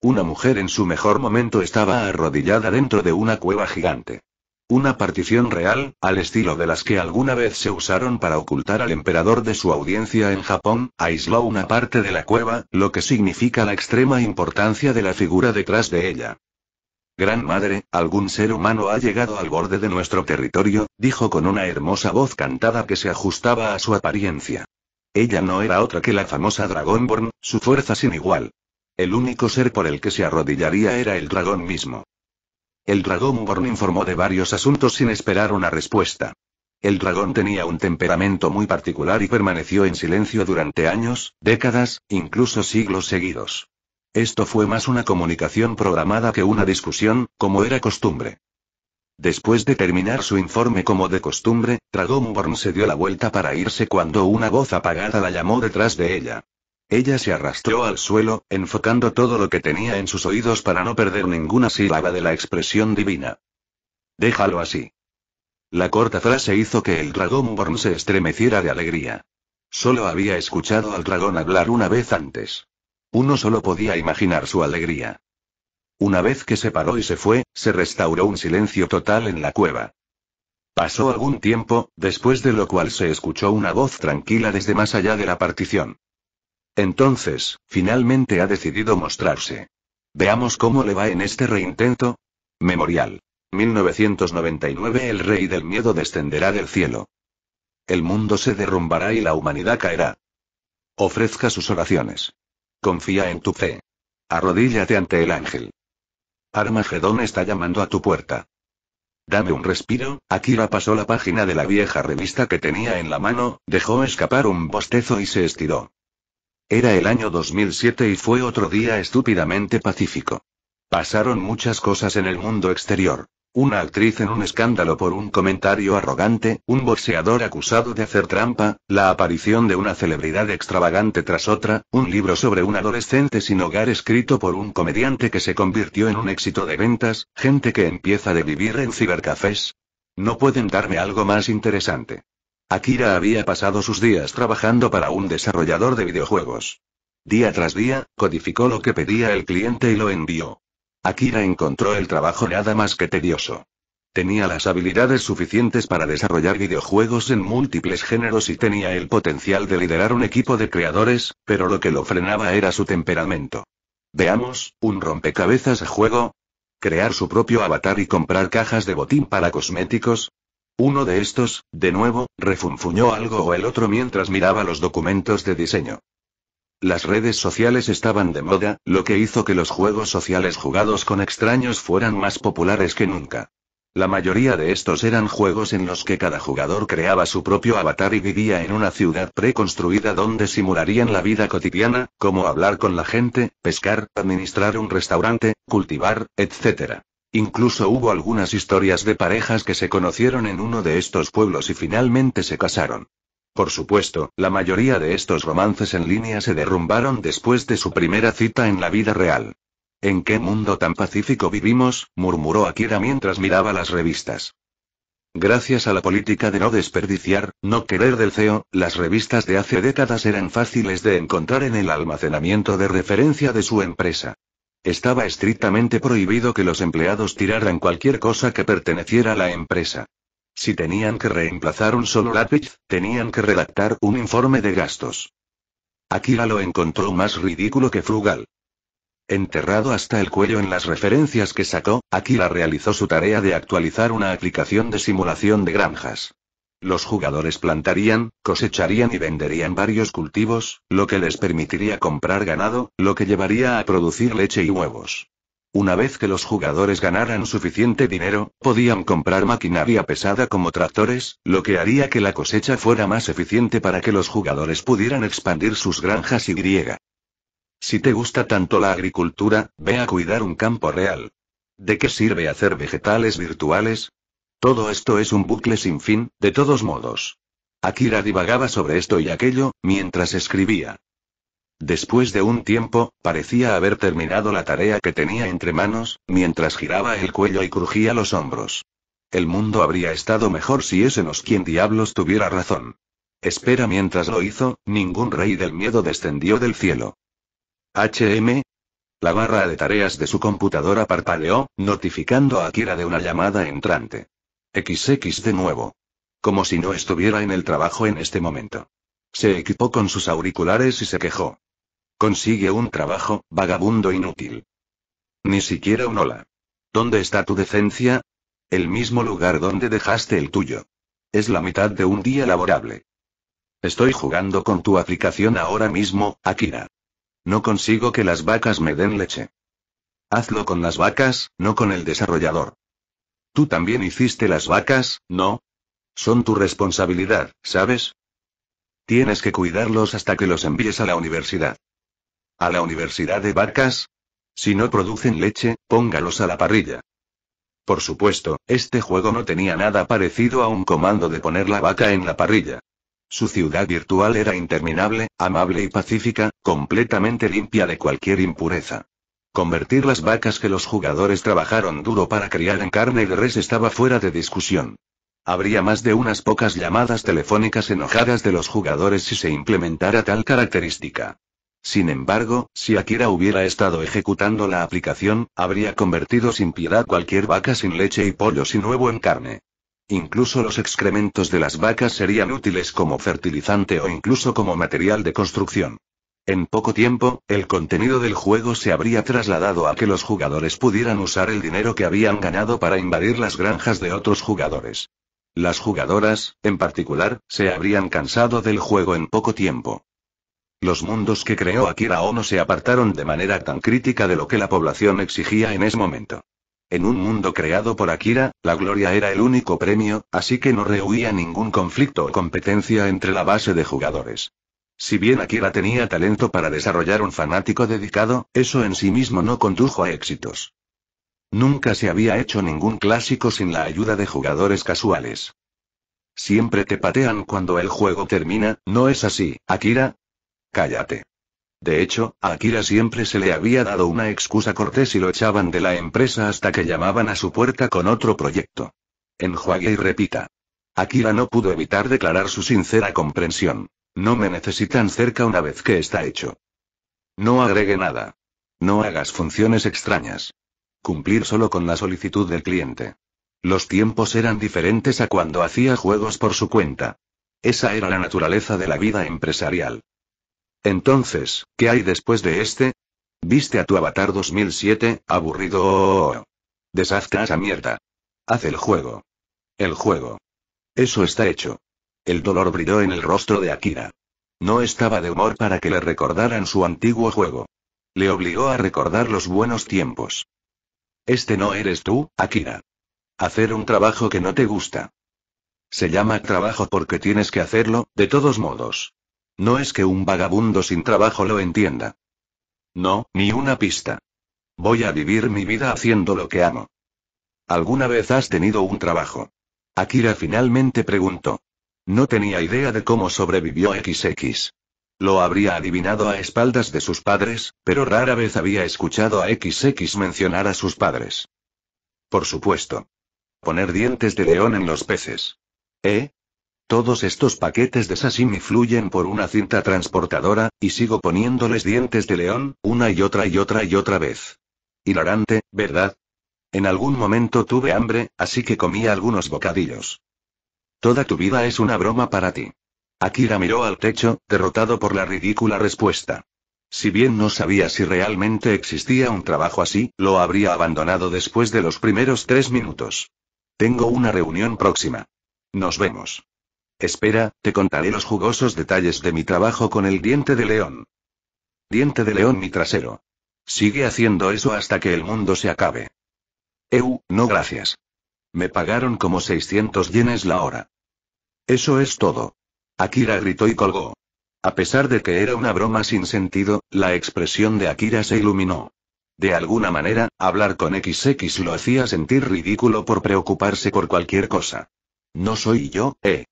Una mujer en su mejor momento estaba arrodillada dentro de una cueva gigante. Una partición real, al estilo de las que alguna vez se usaron para ocultar al emperador de su audiencia en Japón, aisló una parte de la cueva, lo que significa la extrema importancia de la figura detrás de ella. Gran madre, algún ser humano ha llegado al borde de nuestro territorio, dijo con una hermosa voz cantada que se ajustaba a su apariencia. Ella no era otra que la famosa Dragonborn, su fuerza sin igual. El único ser por el que se arrodillaría era el dragón mismo. El Dragonborn informó de varios asuntos sin esperar una respuesta. El dragón tenía un temperamento muy particular y permaneció en silencio durante años, décadas, incluso siglos seguidos. Esto fue más una comunicación programada que una discusión, como era costumbre. Después de terminar su informe como de costumbre, Dragonborn se dio la vuelta para irse cuando una voz apagada la llamó detrás de ella. Ella se arrastró al suelo, enfocando todo lo que tenía en sus oídos para no perder ninguna sílaba de la expresión divina. Déjalo así. La corta frase hizo que el dragón Born se estremeciera de alegría. Solo había escuchado al dragón hablar una vez antes. Uno solo podía imaginar su alegría. Una vez que se paró y se fue, se restauró un silencio total en la cueva. Pasó algún tiempo, después de lo cual se escuchó una voz tranquila desde más allá de la partición. Entonces, finalmente ha decidido mostrarse. Veamos cómo le va en este reintento. Memorial. 1999 El rey del miedo descenderá del cielo. El mundo se derrumbará y la humanidad caerá. Ofrezca sus oraciones. Confía en tu fe. Arrodíllate ante el ángel. Armagedón está llamando a tu puerta. Dame un respiro, Akira pasó la página de la vieja revista que tenía en la mano, dejó escapar un bostezo y se estiró. Era el año 2007 y fue otro día estúpidamente pacífico. Pasaron muchas cosas en el mundo exterior. Una actriz en un escándalo por un comentario arrogante, un boxeador acusado de hacer trampa, la aparición de una celebridad extravagante tras otra, un libro sobre un adolescente sin hogar escrito por un comediante que se convirtió en un éxito de ventas, gente que empieza de vivir en cibercafés. No pueden darme algo más interesante. Akira había pasado sus días trabajando para un desarrollador de videojuegos. Día tras día, codificó lo que pedía el cliente y lo envió. Akira encontró el trabajo nada más que tedioso. Tenía las habilidades suficientes para desarrollar videojuegos en múltiples géneros y tenía el potencial de liderar un equipo de creadores, pero lo que lo frenaba era su temperamento. Veamos, un rompecabezas a juego. Crear su propio avatar y comprar cajas de botín para cosméticos, uno de estos, de nuevo, refunfuñó algo o el otro mientras miraba los documentos de diseño. Las redes sociales estaban de moda, lo que hizo que los juegos sociales jugados con extraños fueran más populares que nunca. La mayoría de estos eran juegos en los que cada jugador creaba su propio avatar y vivía en una ciudad preconstruida donde simularían la vida cotidiana, como hablar con la gente, pescar, administrar un restaurante, cultivar, etc. Incluso hubo algunas historias de parejas que se conocieron en uno de estos pueblos y finalmente se casaron. Por supuesto, la mayoría de estos romances en línea se derrumbaron después de su primera cita en la vida real. ¿En qué mundo tan pacífico vivimos? murmuró Akira mientras miraba las revistas. Gracias a la política de no desperdiciar, no querer del CEO, las revistas de hace décadas eran fáciles de encontrar en el almacenamiento de referencia de su empresa. Estaba estrictamente prohibido que los empleados tiraran cualquier cosa que perteneciera a la empresa. Si tenían que reemplazar un solo lápiz, tenían que redactar un informe de gastos. Aquila lo encontró más ridículo que frugal. Enterrado hasta el cuello en las referencias que sacó, Aquila realizó su tarea de actualizar una aplicación de simulación de granjas. Los jugadores plantarían, cosecharían y venderían varios cultivos, lo que les permitiría comprar ganado, lo que llevaría a producir leche y huevos. Una vez que los jugadores ganaran suficiente dinero, podían comprar maquinaria pesada como tractores, lo que haría que la cosecha fuera más eficiente para que los jugadores pudieran expandir sus granjas y griega. Si te gusta tanto la agricultura, ve a cuidar un campo real. ¿De qué sirve hacer vegetales virtuales? Todo esto es un bucle sin fin, de todos modos. Akira divagaba sobre esto y aquello, mientras escribía. Después de un tiempo, parecía haber terminado la tarea que tenía entre manos, mientras giraba el cuello y crujía los hombros. El mundo habría estado mejor si ese nos quien diablos tuviera razón. Espera mientras lo hizo, ningún rey del miedo descendió del cielo. HM. La barra de tareas de su computadora parpadeó, notificando a Akira de una llamada entrante. XX de nuevo. Como si no estuviera en el trabajo en este momento. Se equipó con sus auriculares y se quejó. Consigue un trabajo, vagabundo inútil. Ni siquiera un hola. ¿Dónde está tu decencia? El mismo lugar donde dejaste el tuyo. Es la mitad de un día laborable. Estoy jugando con tu aplicación ahora mismo, Akira. No consigo que las vacas me den leche. Hazlo con las vacas, no con el desarrollador. Tú también hiciste las vacas, ¿no? Son tu responsabilidad, ¿sabes? Tienes que cuidarlos hasta que los envíes a la universidad. ¿A la universidad de vacas? Si no producen leche, póngalos a la parrilla. Por supuesto, este juego no tenía nada parecido a un comando de poner la vaca en la parrilla. Su ciudad virtual era interminable, amable y pacífica, completamente limpia de cualquier impureza. Convertir las vacas que los jugadores trabajaron duro para criar en carne de res estaba fuera de discusión. Habría más de unas pocas llamadas telefónicas enojadas de los jugadores si se implementara tal característica. Sin embargo, si Akira hubiera estado ejecutando la aplicación, habría convertido sin piedad cualquier vaca sin leche y pollo sin huevo en carne. Incluso los excrementos de las vacas serían útiles como fertilizante o incluso como material de construcción. En poco tiempo, el contenido del juego se habría trasladado a que los jugadores pudieran usar el dinero que habían ganado para invadir las granjas de otros jugadores. Las jugadoras, en particular, se habrían cansado del juego en poco tiempo. Los mundos que creó Akira Ono se apartaron de manera tan crítica de lo que la población exigía en ese momento. En un mundo creado por Akira, la gloria era el único premio, así que no rehuía ningún conflicto o competencia entre la base de jugadores. Si bien Akira tenía talento para desarrollar un fanático dedicado, eso en sí mismo no condujo a éxitos. Nunca se había hecho ningún clásico sin la ayuda de jugadores casuales. Siempre te patean cuando el juego termina, ¿no es así, Akira? Cállate. De hecho, a Akira siempre se le había dado una excusa cortés y lo echaban de la empresa hasta que llamaban a su puerta con otro proyecto. Enjuague y repita. Akira no pudo evitar declarar su sincera comprensión. No me necesitan cerca una vez que está hecho. No agregue nada. No hagas funciones extrañas. Cumplir solo con la solicitud del cliente. Los tiempos eran diferentes a cuando hacía juegos por su cuenta. Esa era la naturaleza de la vida empresarial. Entonces, ¿qué hay después de este? Viste a tu avatar 2007, aburrido. Deshazte a esa mierda. Haz el juego. El juego. Eso está hecho. El dolor brilló en el rostro de Akira. No estaba de humor para que le recordaran su antiguo juego. Le obligó a recordar los buenos tiempos. Este no eres tú, Akira. Hacer un trabajo que no te gusta. Se llama trabajo porque tienes que hacerlo, de todos modos. No es que un vagabundo sin trabajo lo entienda. No, ni una pista. Voy a vivir mi vida haciendo lo que amo. ¿Alguna vez has tenido un trabajo? Akira finalmente preguntó. No tenía idea de cómo sobrevivió XX. Lo habría adivinado a espaldas de sus padres, pero rara vez había escuchado a XX mencionar a sus padres. Por supuesto. Poner dientes de león en los peces. ¿Eh? Todos estos paquetes de sashimi fluyen por una cinta transportadora, y sigo poniéndoles dientes de león, una y otra y otra y otra vez. Hilarante, ¿verdad? En algún momento tuve hambre, así que comí algunos bocadillos. Toda tu vida es una broma para ti. Akira miró al techo, derrotado por la ridícula respuesta. Si bien no sabía si realmente existía un trabajo así, lo habría abandonado después de los primeros tres minutos. Tengo una reunión próxima. Nos vemos. Espera, te contaré los jugosos detalles de mi trabajo con el diente de león. Diente de león mi trasero. Sigue haciendo eso hasta que el mundo se acabe. Eu, no gracias. Me pagaron como 600 yenes la hora. Eso es todo. Akira gritó y colgó. A pesar de que era una broma sin sentido, la expresión de Akira se iluminó. De alguna manera, hablar con XX lo hacía sentir ridículo por preocuparse por cualquier cosa. No soy yo, eh.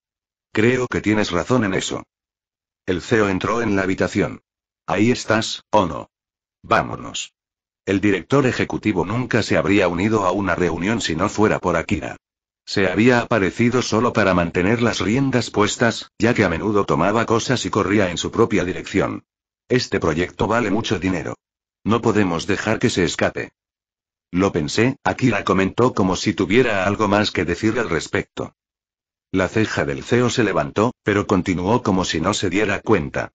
Creo que tienes razón en eso. El CEO entró en la habitación. Ahí estás, ¿o no? Vámonos. El director ejecutivo nunca se habría unido a una reunión si no fuera por Akira. Se había aparecido solo para mantener las riendas puestas, ya que a menudo tomaba cosas y corría en su propia dirección. Este proyecto vale mucho dinero. No podemos dejar que se escape. Lo pensé, la comentó como si tuviera algo más que decir al respecto. La ceja del CEO se levantó, pero continuó como si no se diera cuenta.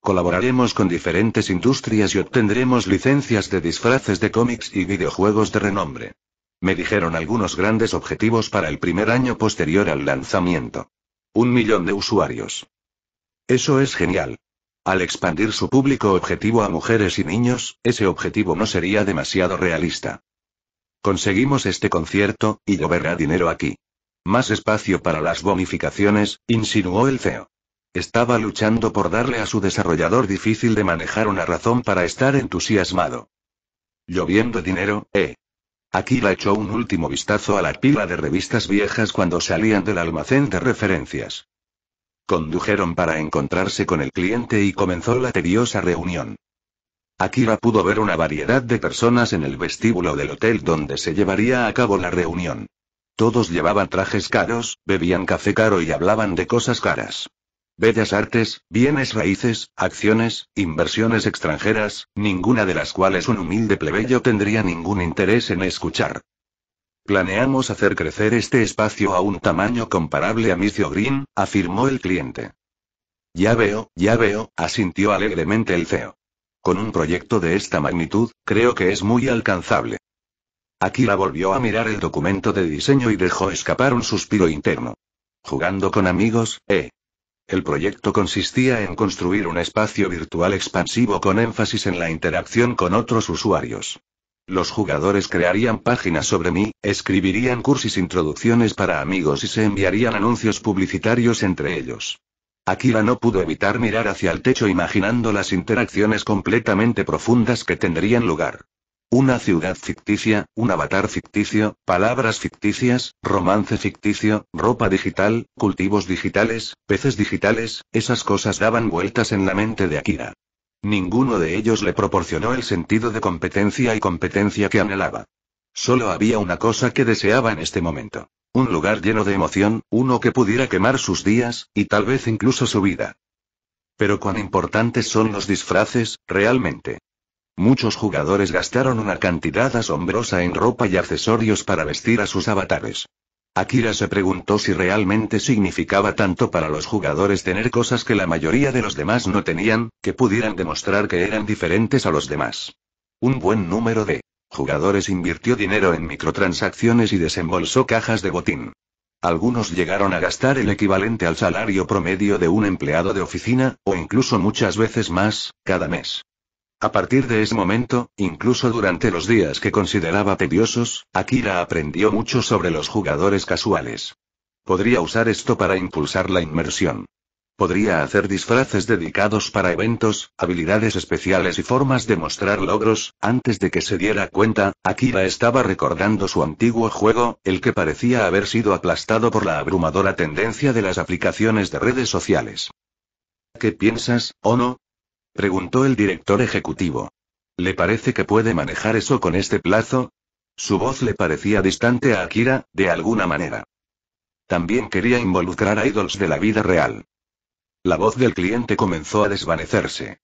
Colaboraremos con diferentes industrias y obtendremos licencias de disfraces de cómics y videojuegos de renombre. Me dijeron algunos grandes objetivos para el primer año posterior al lanzamiento. Un millón de usuarios. Eso es genial. Al expandir su público objetivo a mujeres y niños, ese objetivo no sería demasiado realista. Conseguimos este concierto, y lloverá dinero aquí. Más espacio para las bonificaciones, insinuó el CEO. Estaba luchando por darle a su desarrollador difícil de manejar una razón para estar entusiasmado. Lloviendo dinero, eh. Akira echó un último vistazo a la pila de revistas viejas cuando salían del almacén de referencias. Condujeron para encontrarse con el cliente y comenzó la tediosa reunión. Akira pudo ver una variedad de personas en el vestíbulo del hotel donde se llevaría a cabo la reunión. Todos llevaban trajes caros, bebían café caro y hablaban de cosas caras. Bellas artes, bienes raíces, acciones, inversiones extranjeras, ninguna de las cuales un humilde plebeyo tendría ningún interés en escuchar. Planeamos hacer crecer este espacio a un tamaño comparable a Micio Green, afirmó el cliente. Ya veo, ya veo, asintió alegremente el CEO. Con un proyecto de esta magnitud, creo que es muy alcanzable. Akira volvió a mirar el documento de diseño y dejó escapar un suspiro interno. Jugando con amigos, ¿eh? El proyecto consistía en construir un espacio virtual expansivo con énfasis en la interacción con otros usuarios. Los jugadores crearían páginas sobre mí, escribirían cursis introducciones para amigos y se enviarían anuncios publicitarios entre ellos. Aquila no pudo evitar mirar hacia el techo imaginando las interacciones completamente profundas que tendrían lugar. Una ciudad ficticia, un avatar ficticio, palabras ficticias, romance ficticio, ropa digital, cultivos digitales, peces digitales, esas cosas daban vueltas en la mente de Akira. Ninguno de ellos le proporcionó el sentido de competencia y competencia que anhelaba. Solo había una cosa que deseaba en este momento. Un lugar lleno de emoción, uno que pudiera quemar sus días, y tal vez incluso su vida. Pero cuán importantes son los disfraces, realmente. Muchos jugadores gastaron una cantidad asombrosa en ropa y accesorios para vestir a sus avatares. Akira se preguntó si realmente significaba tanto para los jugadores tener cosas que la mayoría de los demás no tenían, que pudieran demostrar que eran diferentes a los demás. Un buen número de jugadores invirtió dinero en microtransacciones y desembolsó cajas de botín. Algunos llegaron a gastar el equivalente al salario promedio de un empleado de oficina, o incluso muchas veces más, cada mes. A partir de ese momento, incluso durante los días que consideraba tediosos, Akira aprendió mucho sobre los jugadores casuales. Podría usar esto para impulsar la inmersión. Podría hacer disfraces dedicados para eventos, habilidades especiales y formas de mostrar logros. Antes de que se diera cuenta, Akira estaba recordando su antiguo juego, el que parecía haber sido aplastado por la abrumadora tendencia de las aplicaciones de redes sociales. ¿Qué piensas, Ono? Preguntó el director ejecutivo. ¿Le parece que puede manejar eso con este plazo? Su voz le parecía distante a Akira, de alguna manera. También quería involucrar a idols de la vida real. La voz del cliente comenzó a desvanecerse.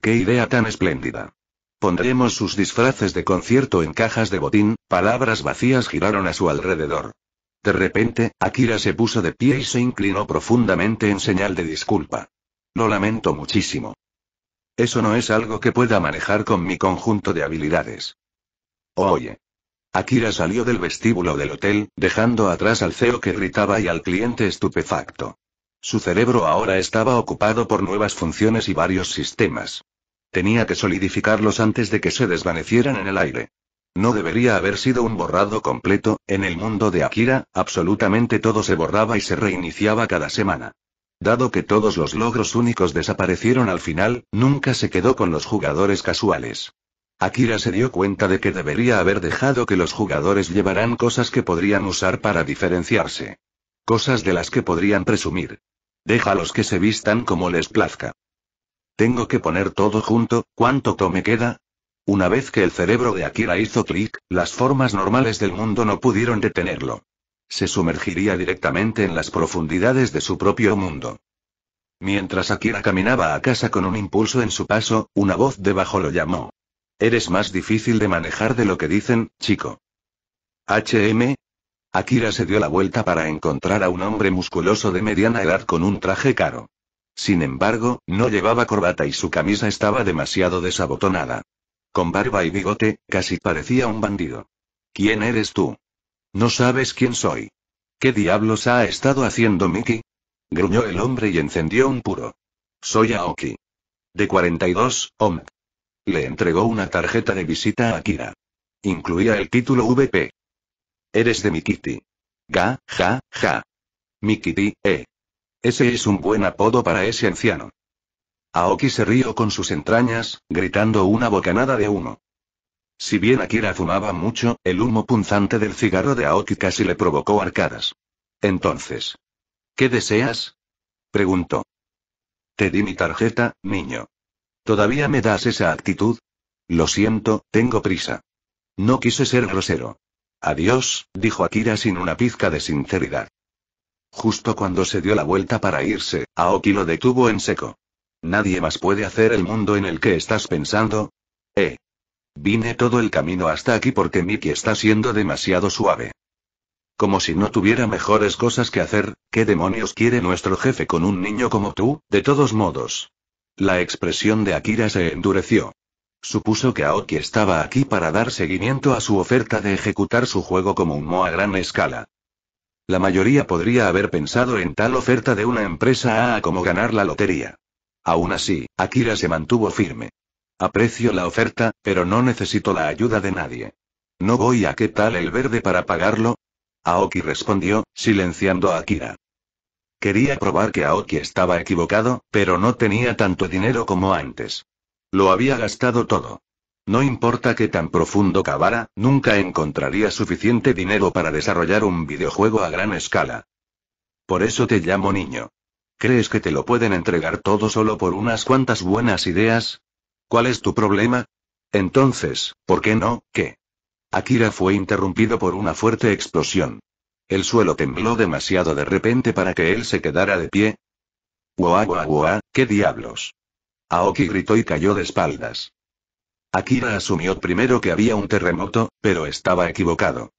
¡Qué idea tan espléndida! Pondremos sus disfraces de concierto en cajas de botín, palabras vacías giraron a su alrededor. De repente, Akira se puso de pie y se inclinó profundamente en señal de disculpa. Lo lamento muchísimo. Eso no es algo que pueda manejar con mi conjunto de habilidades. Oh, oye. Akira salió del vestíbulo del hotel, dejando atrás al CEO que gritaba y al cliente estupefacto. Su cerebro ahora estaba ocupado por nuevas funciones y varios sistemas. Tenía que solidificarlos antes de que se desvanecieran en el aire. No debería haber sido un borrado completo, en el mundo de Akira, absolutamente todo se borraba y se reiniciaba cada semana. Dado que todos los logros únicos desaparecieron al final, nunca se quedó con los jugadores casuales. Akira se dio cuenta de que debería haber dejado que los jugadores llevaran cosas que podrían usar para diferenciarse. Cosas de las que podrían presumir. Déjalos que se vistan como les plazca. Tengo que poner todo junto, ¿cuánto tome queda? Una vez que el cerebro de Akira hizo clic, las formas normales del mundo no pudieron detenerlo se sumergiría directamente en las profundidades de su propio mundo. Mientras Akira caminaba a casa con un impulso en su paso, una voz debajo lo llamó. Eres más difícil de manejar de lo que dicen, chico. HM. Akira se dio la vuelta para encontrar a un hombre musculoso de mediana edad con un traje caro. Sin embargo, no llevaba corbata y su camisa estaba demasiado desabotonada. Con barba y bigote, casi parecía un bandido. ¿Quién eres tú? No sabes quién soy. ¿Qué diablos ha estado haciendo Miki? Gruñó el hombre y encendió un puro. Soy Aoki. De 42, OM. Le entregó una tarjeta de visita a Akira. Incluía el título VP. Eres de Mikiti. Ga, ja, ja. Mikiti, eh. Ese es un buen apodo para ese anciano. Aoki se rió con sus entrañas, gritando una bocanada de humo. Si bien Akira fumaba mucho, el humo punzante del cigarro de Aoki casi le provocó arcadas. Entonces. ¿Qué deseas? preguntó. Te di mi tarjeta, niño. ¿Todavía me das esa actitud? Lo siento, tengo prisa. No quise ser grosero. Adiós, dijo Akira sin una pizca de sinceridad. Justo cuando se dio la vuelta para irse, Aoki lo detuvo en seco. Nadie más puede hacer el mundo en el que estás pensando. Eh. Vine todo el camino hasta aquí porque Mickey está siendo demasiado suave. Como si no tuviera mejores cosas que hacer, ¿qué demonios quiere nuestro jefe con un niño como tú? De todos modos. La expresión de Akira se endureció. Supuso que Aoki estaba aquí para dar seguimiento a su oferta de ejecutar su juego como un mo a gran escala. La mayoría podría haber pensado en tal oferta de una empresa A como ganar la lotería. Aún así, Akira se mantuvo firme. Aprecio la oferta, pero no necesito la ayuda de nadie. ¿No voy a qué tal el verde para pagarlo? Aoki respondió, silenciando a Akira. Quería probar que Aoki estaba equivocado, pero no tenía tanto dinero como antes. Lo había gastado todo. No importa qué tan profundo cavara, nunca encontraría suficiente dinero para desarrollar un videojuego a gran escala. Por eso te llamo niño. ¿Crees que te lo pueden entregar todo solo por unas cuantas buenas ideas? ¿Cuál es tu problema? Entonces, ¿por qué no? ¿Qué? Akira fue interrumpido por una fuerte explosión. El suelo tembló demasiado de repente para que él se quedara de pie. ¡Guau, guau, guau! ¡Qué diablos! Aoki gritó y cayó de espaldas. Akira asumió primero que había un terremoto, pero estaba equivocado.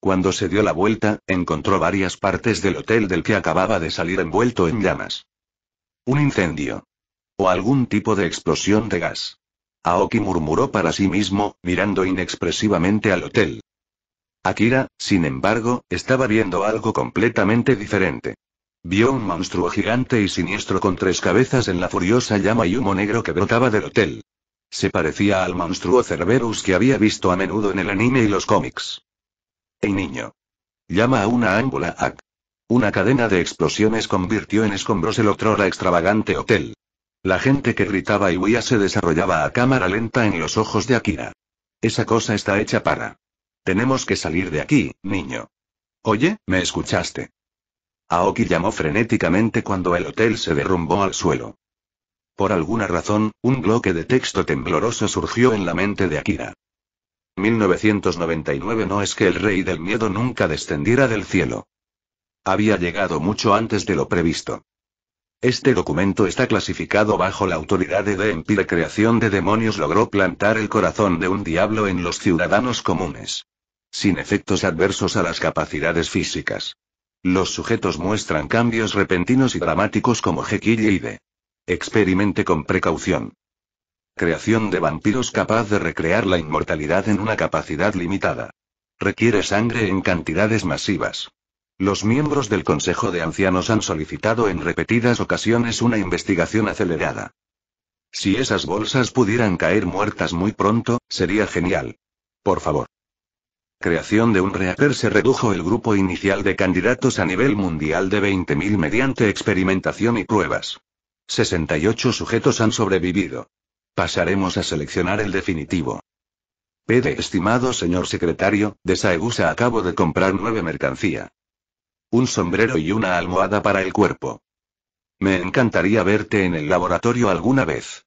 Cuando se dio la vuelta, encontró varias partes del hotel del que acababa de salir envuelto en llamas. Un incendio. O algún tipo de explosión de gas. Aoki murmuró para sí mismo, mirando inexpresivamente al hotel. Akira, sin embargo, estaba viendo algo completamente diferente. Vio un monstruo gigante y siniestro con tres cabezas en la furiosa llama y humo negro que brotaba del hotel. Se parecía al monstruo Cerberus que había visto a menudo en el anime y los cómics. ¡Ey niño! Llama a una ángula Ak. Una cadena de explosiones convirtió en escombros el otrora extravagante hotel. La gente que gritaba y huía se desarrollaba a cámara lenta en los ojos de Akira. Esa cosa está hecha para. Tenemos que salir de aquí, niño. Oye, ¿me escuchaste? Aoki llamó frenéticamente cuando el hotel se derrumbó al suelo. Por alguna razón, un bloque de texto tembloroso surgió en la mente de Akira. 1999 no es que el rey del miedo nunca descendiera del cielo. Había llegado mucho antes de lo previsto. Este documento está clasificado bajo la autoridad de de Empire Creación de Demonios logró plantar el corazón de un diablo en los ciudadanos comunes. Sin efectos adversos a las capacidades físicas. Los sujetos muestran cambios repentinos y dramáticos como Jekyll y de. Experimente con precaución. Creación de vampiros capaz de recrear la inmortalidad en una capacidad limitada. Requiere sangre en cantidades masivas. Los miembros del Consejo de Ancianos han solicitado en repetidas ocasiones una investigación acelerada. Si esas bolsas pudieran caer muertas muy pronto, sería genial. Por favor. Creación de un reactor se redujo el grupo inicial de candidatos a nivel mundial de 20.000 mediante experimentación y pruebas. 68 sujetos han sobrevivido. Pasaremos a seleccionar el definitivo. Pede estimado señor secretario, de Saegusa acabo de comprar nueve mercancía. Un sombrero y una almohada para el cuerpo. Me encantaría verte en el laboratorio alguna vez.